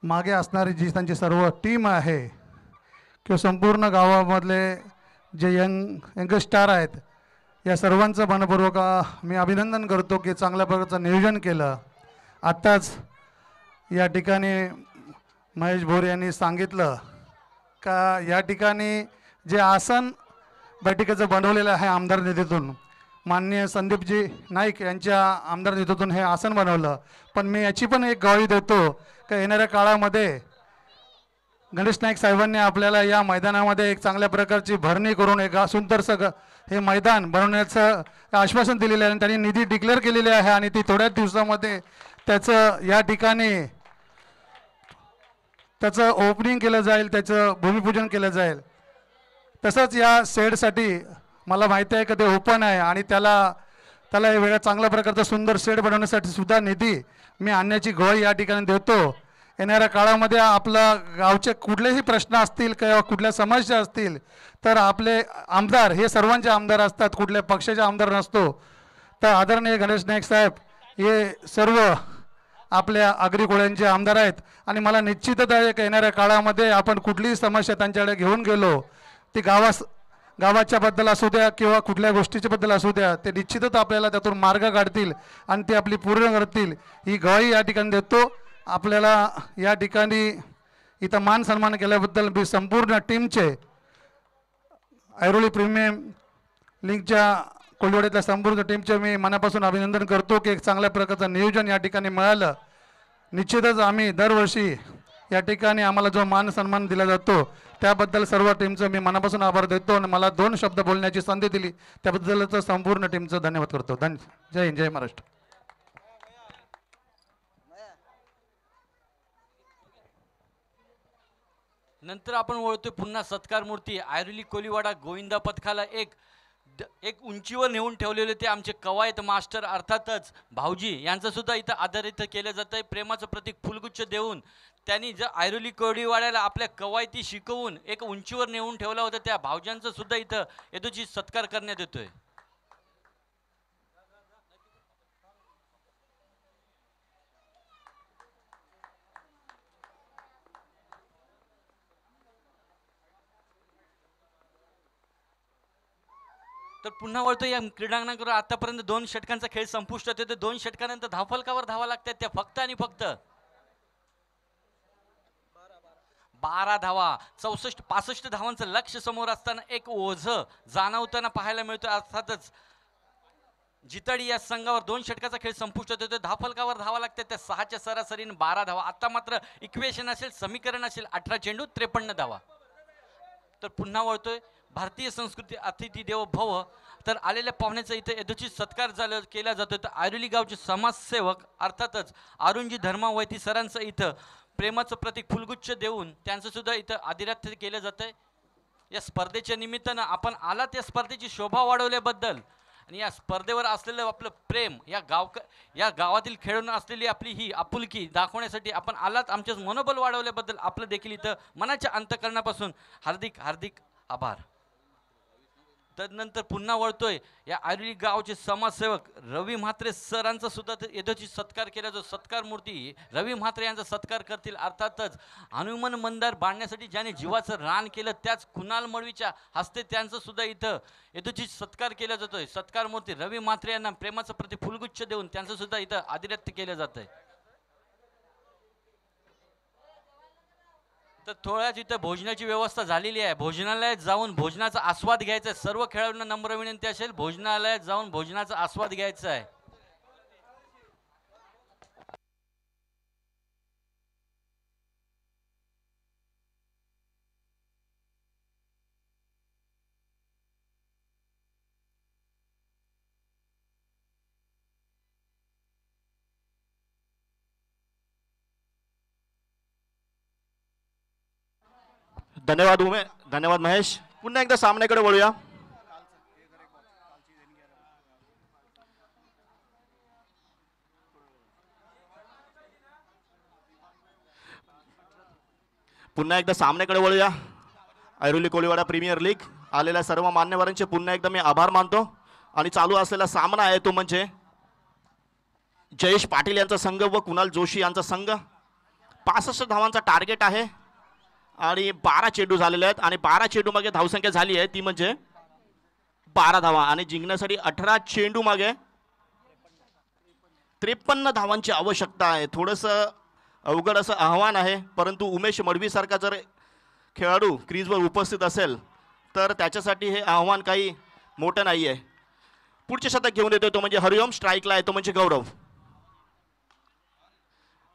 [SPEAKER 3] मागे असणारी जी त्यांची सर्व टीम आहे किंवा संपूर्ण गावामधले जे यंग यंग स्टार आहेत या सर्वांचं मनपूर्वक मी अभिनंदन करतो की चांगल्या प्रकारचं नियोजन केलं आत्ताच या ठिकाणी महेश भोर यांनी सांगितलं का या ठिकाणी जे आसन बैठकीचं बनवलेलं आहे आमदार निधीतून माननीय संदीपजी नाईक यांच्या आमदार निधीतून हे आसन बनवलं पण मी याची पण एक गाळी देतो का येणाऱ्या काळामध्ये गणेश नाईक साहेबांनी आपल्याला या मैदानामध्ये एक चांगल्या प्रकारची भरणी करून एक सुंदर सगळं हे मैदान बनवण्याचं आश्वासन दिलेलं आहे आणि त्यांनी निधी डिक्लेअर केलेली आहे आणि ती थोड्याच दिवसामध्ये त्याचं या ठिकाणी त्याचं ओपनिंग केलं जाईल त्याचं भूमिपूजन केलं जाईल तसंच या शेडसाठी मला माहिती आहे का ते ओपन आहे आणि त्याला त्याला वेगळ्या चांगल्या प्रकारचा सुंदर शेड बनवण्यासाठी सुद्धा निधी मी आणण्याची गोळी या ठिकाणी देतो येणाऱ्या काळामध्ये आपला गावचे कुठलेही प्रश्न असतील किंवा कुठल्या समस्या असतील तर आपले आमदार हे सर्वांचे आमदार असतात कुठल्या पक्षाचे आमदार नसतो तर आदरणीय गणेश नाईक साहेब हे सर्व आपल्या आगरी कोळ्यांचे आमदार आहेत आणि मला निश्चितच आहे की येणाऱ्या काळामध्ये आपण कुठलीही समस्या त्यांच्याकडे घेऊन गेलो ती गावास गावाच्या बद्दल असू द्या किंवा कुठल्या गोष्टीच्या बद्दल असू द्या ते निश्चितच आपल्याला त्यातून मार्ग काढतील आणि ते आपली पूर्ण करतील ही गवाही या ठिकाणी देतो आपल्याला या ठिकाणी इथं मान सन्मान केल्याबद्दल मी संपूर्ण टीमचे ऐरोली प्रीमियम लिंकच्या कोल्हेवाड्यातल्या संपूर्ण टीमचे मी मनापासून अभिनंदन करतो की एक चांगल्या प्रकारचं नियोजन या ठिकाणी मिळालं निश्चितच आम्ही दरवर्षी या ठिकाणी आम्हाला जो मान सन्मान दिला जातो त्याबद्दल सर्व टीमचं मी मनापासून आभार देतो आणि मला दोन शब्द बोलण्याची संधी दिली त्याबद्दलचं संपूर्ण टीमचं धन्यवाद करतो धन जय हिंद जय महाराष्ट्र
[SPEAKER 1] नंतर आपण वळतोय पुन्हा सत्कार मूर्ती आयरोली कोलीवाडा गोविंदा पथकाला एक द एक उंचीवर नेऊन ठेवलेले ते आमचे कवायत मास्टर अर्थातच भाऊजी यांचंसुद्धा इथं इथं केलं जातं आहे प्रेमाचं प्रतीक फुलगुच्छ देऊन त्यांनी जर आयरोली कोळीवाड्याला आपल्या कवायती शिकवून एक उंचीवर नेऊन ठेवला होता त्या भाऊजांचंसुद्धा इथं येतोची सत्कार करण्यात येतो आहे तर पुन्हा वळतो या क्रीडांगणाकडे आतापर्यंत दोन षटकांचा खेळ संपुष्टात येतो दोन षटकानंतर धावफलकावर धावा लागतात त्या फक्त आणि फक्त बारा धावा चौसष्ट पासष्ट धावांचं लक्ष समोर असताना एक ओझ जाणवताना पाहायला मिळतो अर्थातच जितडी या संघावर दोन षटकाचा खेळ संपुष्टात येतो धाफलकावर धावा लागतात त्या सहाच्या सरासरीने बारा धावा आता मात्र इक्वेशन असेल समीकरण असेल अठरा चेंडू त्रेपन्न धावा तर पुन्हा वळतोय भारतीय संस्कृती अतिथी देव भव तर आलेल्या पाहुण्याचा इथं यदोची सत्कार झाला केला जातो तर आयरोली गावचे समाजसेवक अर्थातच अरुणजी धर्मावैती सरांचं इथं प्रेमाचं प्रतीक फुलगुच्छ देऊन त्यांचं सुद्धा इथं आदिरात्य केलं जातं या स्पर्धेच्या निमित्तानं आपण आला त्या स्पर्धेची शोभा वाढवल्याबद्दल आणि या स्पर्धेवर असलेलं आपलं प्रेम या गावक या गावातील खेळून असलेली आपली ही आपुलकी दाखवण्यासाठी आपण आलात आमच्याच मनोबल वाढवल्याबद्दल आपलं देखील इथं मनाच्या अंतकरणापासून हार्दिक हार्दिक आभार तदनंतर पुन्हा वळतोय या आयुर्ली गावचे समाजसेवक रवी म्हात्रे सरांचा सुद्धा यथोचित सत्कार केला जो सत्कार मूर्ती रवी म्हात्रे यांचा सत्कार करतील अर्थातच हनुमन मंदार बांधण्यासाठी ज्याने जीवाचं रान केलं त्याच कुणाल मळवीच्या हस्ते त्यांचं सुद्धा इथं यथोचित सत्कार केला जातोय सत्कार मूर्ती रवी म्हात्रे यांना प्रेमाचं प्रति फुलगुच्छ देऊन त्यांचं सुद्धा इथं आदिरत्य केलं जात आहे तर थोड्या तिथं भोजनाची व्यवस्था झालेली आहे भोजनालयात जाऊन भोजनाचा आस्वाद घ्यायचा आहे सर्व खेळाडूंना नम्र विनंती असेल भोजनालयात जाऊन भोजनाचा आस्वाद घ्यायचा आहे
[SPEAKER 2] धन्यवाद उमे धन्यवाद महेश पुन्हा एकदा सामन्याकडे वळूया पुन्हा एकदा सामन्याकडे वळूया ऐरोली कोळीवाडा प्रीमियर लीग आलेल्या सर्व मान्यवरांचे पुन्हा एकदा मी आभार मानतो आणि चालू असलेला सामना आहे तो म्हणजे जयेश पाटील यांचा संघ व कुणाल जोशी यांचा संघ पासष्ट धावांचा टार्गेट आहे आणि बारा चेंडू झालेले आहेत आणि बारा चेंडू मागे धावसंख्या झाली आहे ती म्हणजे बारा धावा आणि जिंकण्यासाठी अठरा चेंडू मागे त्रेपन्न धावांची आवश्यकता आहे थोडंसं अवघड असं आव्हान आहे परंतु उमेश मडवीसारखा जर खेळाडू क्रीजवर उपस्थित असेल तर त्याच्यासाठी हे आव्हान काही मोठं नाही आहे पुढचे शतक घेऊन येतो तो म्हणजे हरिओम स्ट्राईकला आहे तो म्हणजे गौरव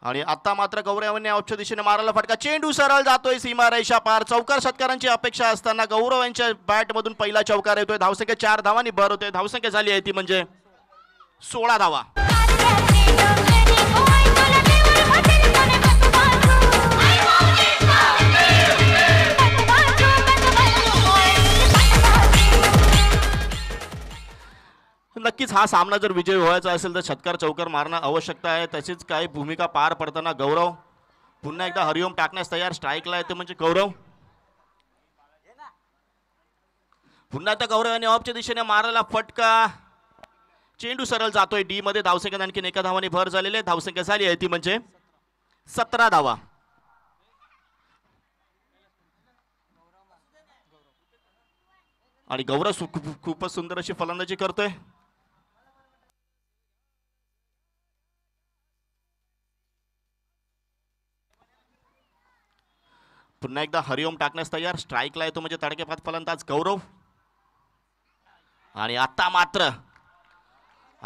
[SPEAKER 2] आणि आता मात्र गौरवांनी औच्छ दिशेने मारायला फटका चेंडू सरळ जातोय सीमा रेषा पार चौकार षटकारांची अपेक्षा असताना गौरव यांच्या बॅटमधून पहिला चौकार येतोय धावसंख्या चार धावांनी भर होतोय धावसंख्या झाली आहे ती म्हणजे सोळा धावा हा सामना जर विजय व्हायचा असेल तर छक्कार चौकार मारणं आवश्यकता आहे तशीच काही भूमिका पार पडताना गौरव पुन्हा एकदा हरिओम टाकण्यास तयार स्ट्राईकला येते म्हणजे गौरव पुन्हा एकदा गौरव यांनी ऑफच्या दिशेने मारायला फटका चेंडू सरळ जातोय डी मध्ये धावसंख्या आणखीन एका धावाने भर झालेले धावसंख्या झाली आहे ती म्हणजे सतरा धावा आणि गौरव खूपच सुंदर अशी फलंदाजी करतोय पुन्हा एकदा हरिओम टाकण्यास तयार स्ट्राईकला येतो म्हणजे तडकेपात फलंदाज गौरव आणि आता मात्र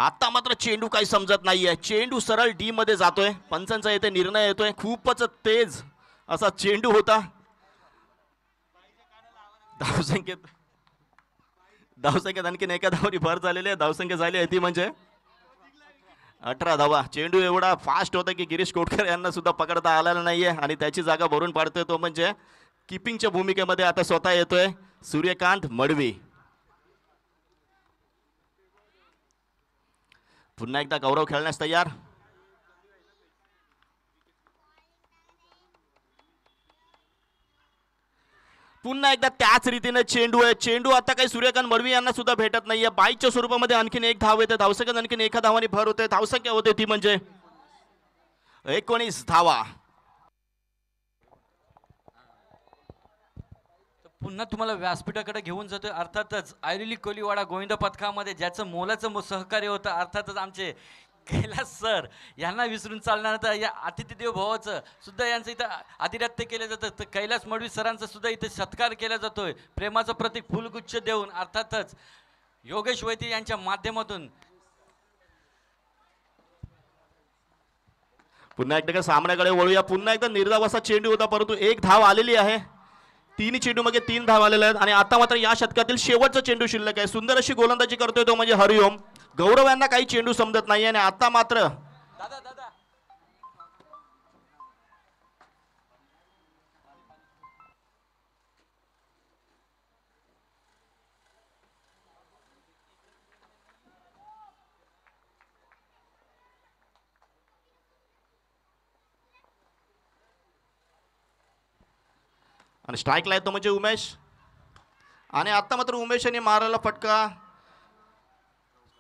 [SPEAKER 2] आता मात्र चेंडू काही समजत नाहीये चेंडू सरळ डी मध्ये जातोय पंचांचा येथे निर्णय येतोय खूपच तेज असा चेंडू होता धावसंख्येत धावसंख्येत आणखीन एका धावरी भर झालेली आहे धावसंख्या झाली आहे ती म्हणजे अठरा धावा चेंडू एवढा फास्ट होता की गिरीश कोटकर यांना सुद्धा पकडता आलेला नाहीये आणि त्याची जागा भरून पाडतोय तो म्हणजे किपिंगच्या भूमिकेमध्ये आता स्वतः येतोय सूर्यकांत मडवी पुन्हा एकदा गौरव खेळण्यास तयार पुन्हा एकदा त्याच रीतीने चेंडू आहे चेंडू आता काही सूर्यकांत मडवी यांना सुद्धा भेटत नाहीये बाईकच्या स्वरूपामध्ये आणखीन एक धाव येते धावसंख्या आणखीन एका धावाने भर होते धावसंख्या होते ती म्हणजे
[SPEAKER 1] एकोणीस धावा पुन्हा तुम्हाला व्यासपीठाकडे घेऊन जातोय अर्थातच आयरिली कोलीवाडा गोविंद पथकामध्ये ज्याचं मोलाचं सहकार्य होतं अर्थातच आमचे कैलास सर यांना विसरून चालणार तर या देव भावाचं सुद्धा यांचं इथं आदिरात्य केलं जातं तर कैलास मडवी सरांचा सुद्धा इथं सत्कार केला जातोय प्रेमाचं प्रतीक फुलगुच्छ देऊन अर्थातच योगेश वैती यांच्या माध्यमातून
[SPEAKER 2] पुन्हा एकदा सामन्याकडे वळूया पुन्हा एकदा निर्धावासा चेंडू होता परंतु एक धाव आलेली आहे तीन चेंडू मध्ये तीन धाव आलेले आहेत आणि आता मात्र या शतकातील शेवटचं चेंडू शिल्लक आहे सुंदर अशी गोलंदाजी करतोय तो म्हणजे हरिओम गौरव यांना काही चेंडू समजत नाही आणि आता मात्र आणि स्ट्राईकला येतो म्हणजे उमेश आणि आता मात्र उमेश यांनी मारायला फटका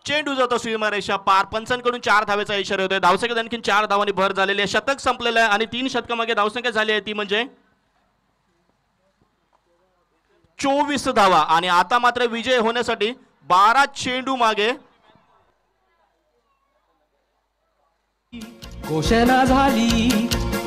[SPEAKER 2] चेंडू जातो स्वीमारेशा पार पंचांकडून चार धावेचा इशारा होतोय धावसंख्येत आणखी चार धावांनी भर झालेली आहे शतक संपलेलं आहे आणि तीन शतकामागे धावसंख्या झाली आहे ती म्हणजे चोवीस धावा आणि आता मात्र विजय होण्यासाठी बारा चेंडू मागे
[SPEAKER 1] घोषणा
[SPEAKER 3] झाली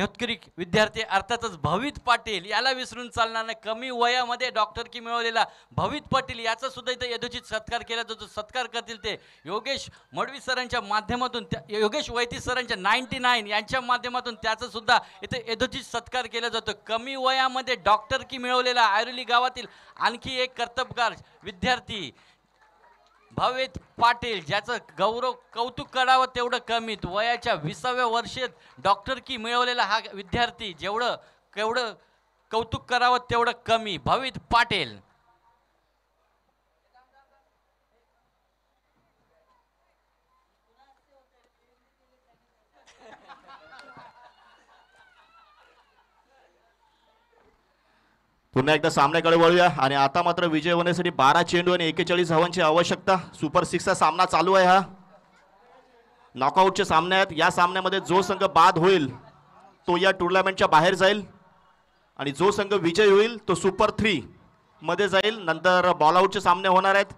[SPEAKER 1] हेतकरी विद्यार्थी अर्थातच भवित पाटील याला विसरून चालणार नाही कमी वयामध्ये डॉक्टर की मिळवलेला भवित पाटील याचा सुद्धा इथं यदोचित सत्कार केला जातो सत्कार करतील ते योगेश मडवी सरांच्या माध्यमातून त्या योगेश वैती सरांच्या नाईन्टी नाईन यांच्या माध्यमातून त्याचा सुद्धा इथं यदोचित सत्कार केला जातो कमी वयामध्ये डॉक्टर की मिळवलेला आयरोली गावातील आणखी एक कर्तबकार विद्यार्थी भावेत पाटील ज्याचं गौरव कौतुक करावं तेवढं कमीत वयाच्या विसाव्या डॉक्टर की मिळवलेला हा विद्यार्थी जेवढं केवढं कौतुक करावं तेवढं कमी भावित पाटील
[SPEAKER 2] पुन्हा एकदा सामन्याकडे वळूया आणि आता मात्र विजय होण्यासाठी बारा चेंडू आणि एकेचाळीस धावांची आवश्यकता सुपर सिक्सचा सामना चालू आहे हा नॉकआउटचे सामने आहेत या सामन्यामध्ये जो संघ बाद होईल तो या टुर्नामेंटच्या बाहेर जाईल आणि जो संघ विजय होईल तो सुपर थ्री मध्ये जाईल नंतर बॉलआउटचे सामने होणार आहेत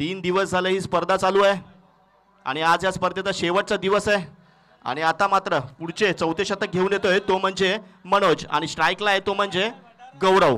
[SPEAKER 2] तीन दिवस झाले ही स्पर्धा चालू आहे आणि आज या स्पर्धेचा शेवटचा दिवस आहे आणि आता मात्र पुढचे चौथे शतक घेऊन येतोय तो म्हणजे मनोज आणि स्ट्राईकला आहे तो म्हणजे गौरव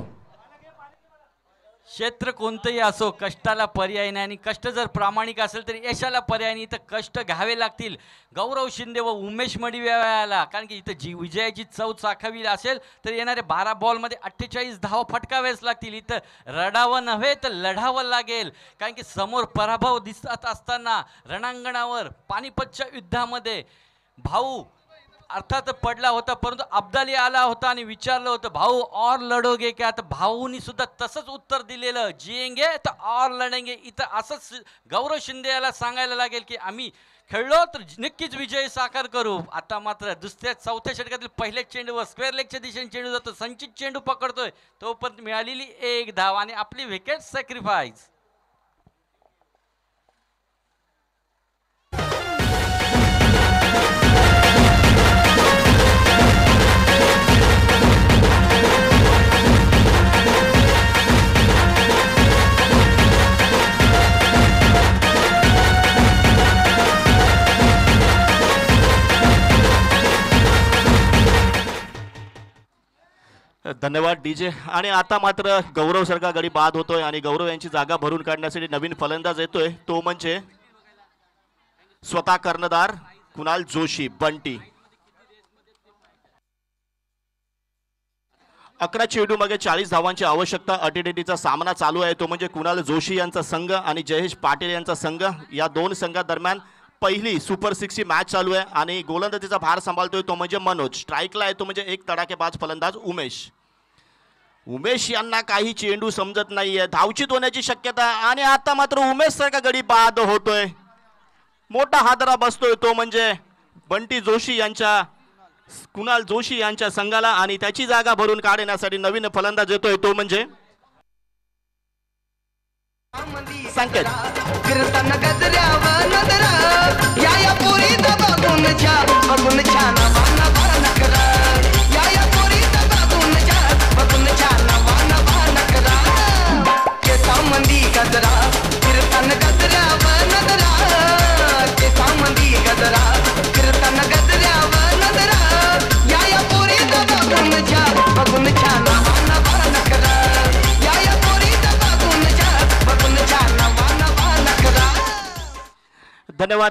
[SPEAKER 1] क्षेत्र कोणतंही असो कष्टाला पर्याय नाही आणि कष्ट जर प्रामाणिक असेल तर यशाला पर्याय नाही इथं कष्ट घ्यावे लागतील गौरव शिंदे व उमेश मडिव्याला कारण की इथं जी विजयाची चव चाखावी असेल तर येणाऱ्या बारा बॉलमध्ये अठ्ठेचाळीस धावा फटकाव्याच लागतील इथं रडावं नव्हे तर लढावं लागेल कारण की समोर पराभव दिसत असताना रणांगणावर पानिपतच्या युद्धामध्ये भाऊ अर्थात पडला होता परंतु अब्दाली आला होता आणि विचारलं होतं भाऊ और लढोगे का तर भाऊनी सुद्धा तसंच उत्तर दिलेलं जिएंगे तर और लढेंगे इथं असंच गौरव शिंदे याला सांगायला लागेल की आम्ही खेळलो तर नक्कीच विजय साकार करू आता मात्र दुसऱ्या चौथ्या षटकातील चेंडू चेंडूवर स्क्वेअर लेगच्या दिशेने चेंडू जातो संचित चेंडू पकडतोय तोपर्यंत मिळालेली एक धाव आणि आपली विकेट सॅक्रिफाईस
[SPEAKER 2] धन्यवाद डी जे आणि आता मात्र गौरव सारखा गडी बाद होतोय आणि गौरव यांची जागा भरून काढण्यासाठी नवीन फलंदाज येतोय तो म्हणजे स्वतः कर्णधार कुणाल जोशी बंटी अकरा चेडू मागे चाळीस धावांची आवश्यकता अटीटेटीचा सामना चालू आहे तो म्हणजे कुणाल जोशी यांचा संघ आणि जयेश पाटील यांचा संघ या दोन संघादरम्यान पहिली सुपर सिक्सची मॅच चालू आहे आणि गोलंदाजीचा भार सांभाळतोय तो म्हणजे मनोज स्ट्राईकला आहे तो म्हणजे एक तडाकेबाज फलंदाज उमेश उमेश यांना काही चेंडू समजत नाहीये धावचित होण्याची शक्यता आणि आता मात्र उमेश सारखा गडी बाद होतोय मोठा हादरा बसतोय तो म्हणजे बंटी जोशी यांच्या कुणाल जोशी यांच्या संघाला आणि त्याची जागा भरून काढण्यासाठी नवीन फलंदाज येतोय तो म्हणजे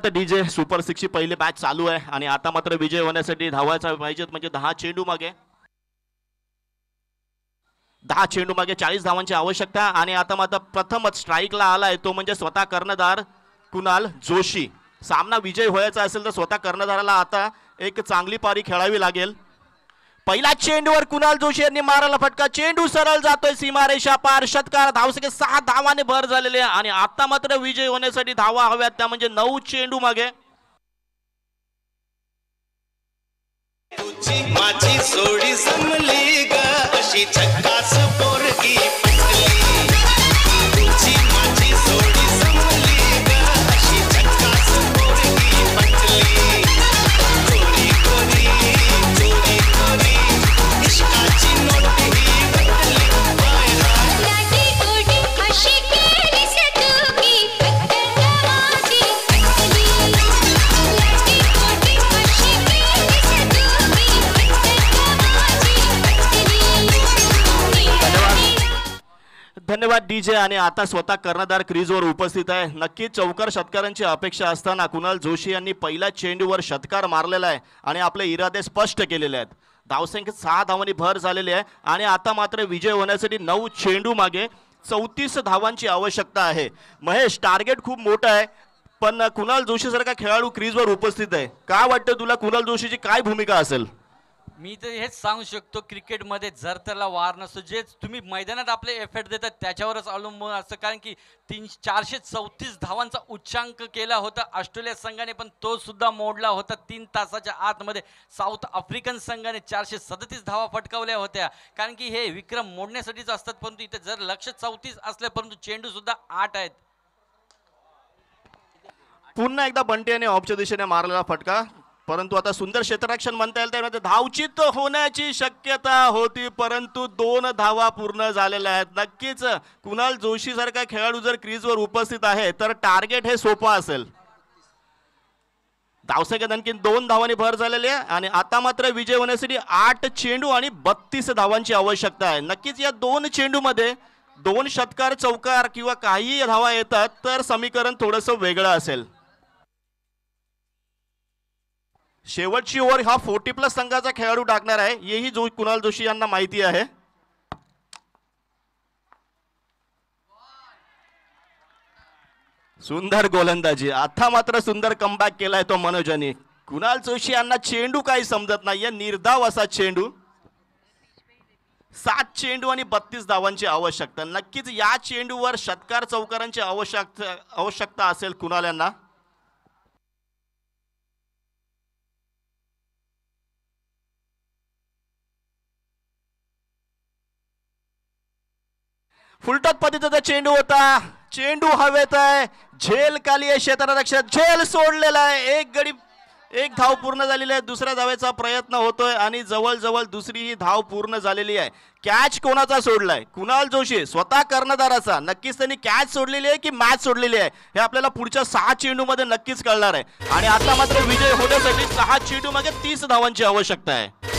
[SPEAKER 2] डी डीजे सुपर सिक्सची पहिली बॅच चालू आहे आणि आता मात्र विजय होण्यासाठी धावायचा पाहिजेत म्हणजे दहा चेंडू मागे दहा चेंडू मागे चाळीस धावांची आवश्यकता आणि आता मात्र प्रथमच स्ट्राईकला आलाय तो म्हणजे स्वतः कर्णधार कुणाल जोशी सामना विजय व्हायचा असेल तर स्वतः कर्णधाराला आता एक चांगली पारी खेळावी लागेल पहिला चेंडूवर कुणाल जोशी यांनी मारायला फटका चेंडू सरळ जातोय सीमारेषा पार षटकार धावसंख्ये सहा धावाने भर झालेले आणि आता मात्र विजय होण्यासाठी धावा हव्यात त्या म्हणजे नऊ चेंडू मागे माझी सोडी समली अशी पोरगी धन्यवाद डी जे आणि आता स्वतः कर्णधार क्रीजवर उपस्थित आहे नक्कीच चौकार शतकारांची अपेक्षा असताना कुणाल जोशी यांनी पहिल्या चेंडूवर शतकार मारलेला आहे आणि आपले इरादे स्पष्ट केलेले आहेत धावसंख्येत सहा धावांनी भर झालेली आहे आणि आता मात्र विजय होण्यासाठी नऊ चेंडू मागे चौतीस धावांची आवश्यकता आहे महेश टार्गेट खूप मोठं आहे पण कुणाल जोशी सारखा खेळाडू क्रीजवर उपस्थित आहे काय वाटतं तुला कुणाल जोशीची काय भूमिका असेल
[SPEAKER 1] मी तर हेच सांगू शकतो क्रिकेटमध्ये जर त्याला वार नसतो जे तुम्ही मैदानात आपले एफर्ट देतात त्याच्यावरच अवलंबून असतं कारण की तीन चारशे चौतीस धावांचा उच्चांक केला होता ऑस्ट्रेलिया संघाने पण तो सुद्धा मोडला होता तीन तासाच्या आतमध्ये साऊथ आफ्रिकन संघाने चारशे सदतीस धावा फटकावल्या होत्या कारण की हे विक्रम मोडण्यासाठीच असतात परंतु इथे जर लक्ष चौतीस असले परंतु चेंडू सुद्धा आठ आहेत
[SPEAKER 2] पुन्हा एकदा बंटे आणि ऑफच्या दिशेने मारलेला फटका परंतु आता सुंदर क्षेत्ररक्षण म्हणता येईल त्यामध्ये धावचित होण्याची शक्यता होती परंतु दोन धावा पूर्ण झालेल्या आहेत नक्कीच कुणाल जोशी सारखा खेळाडू जर क्रीजवर उपस्थित आहे तर टार्गेट हे सोपं असेल धावसंख्येत आणखी दोन धावांनी भर झालेली आहे आणि आता मात्र विजय होण्यासाठी आठ चेंडू आणि बत्तीस धावांची आवश्यकता आहे नक्कीच या दोन चेंडूमध्ये दोन षटकार चौकार किंवा काही धावा येतात तर समीकरण थोडंसं वेगळं असेल शेवटची ओव्हर हा फोर्टी प्लस संघाचा खेळाडू टाकणार आहे येही जो कुणाल जोशी यांना माहिती आहे सुंदर गोलंदाजी आता मात्र सुंदर कमबॅक केलाय तो मनोजाने कुणाल जोशी यांना चेंडू काही समजत नाहीये निर्धाव असा चेंडू सात चेंडू आणि बत्तीस धावांची आवश्यकता नक्कीच या चेंडूवर षटकार चौकारांची आवश्यकता आवश्यकता असेल कुणाल यांना फुलटॉप पद्धतीचा चेंडू होता चेंडू हवेत आहे झेल काली आहे क्षेत्ररक्षक झेल सोडलेला आहे एक गडी एक धाव पूर्ण झालेली आहे दुसऱ्या धावेचा प्रयत्न होतोय आणि जवळजवळ दुसरी ही धाव पूर्ण झालेली आहे कॅच कोणाचा सोडलाय कुणाल जोशी स्वतः कर्णधाराचा नक्कीच त्यांनी कॅच सोडलेली आहे की मॅच सोडलेली आहे हे आपल्याला पुढच्या सहा चेंडूमध्ये नक्कीच कळणार आहे आणि आता मात्र विजय होण्यासाठी सहा चेंडू मागे तीस धावांची आवश्यकता आहे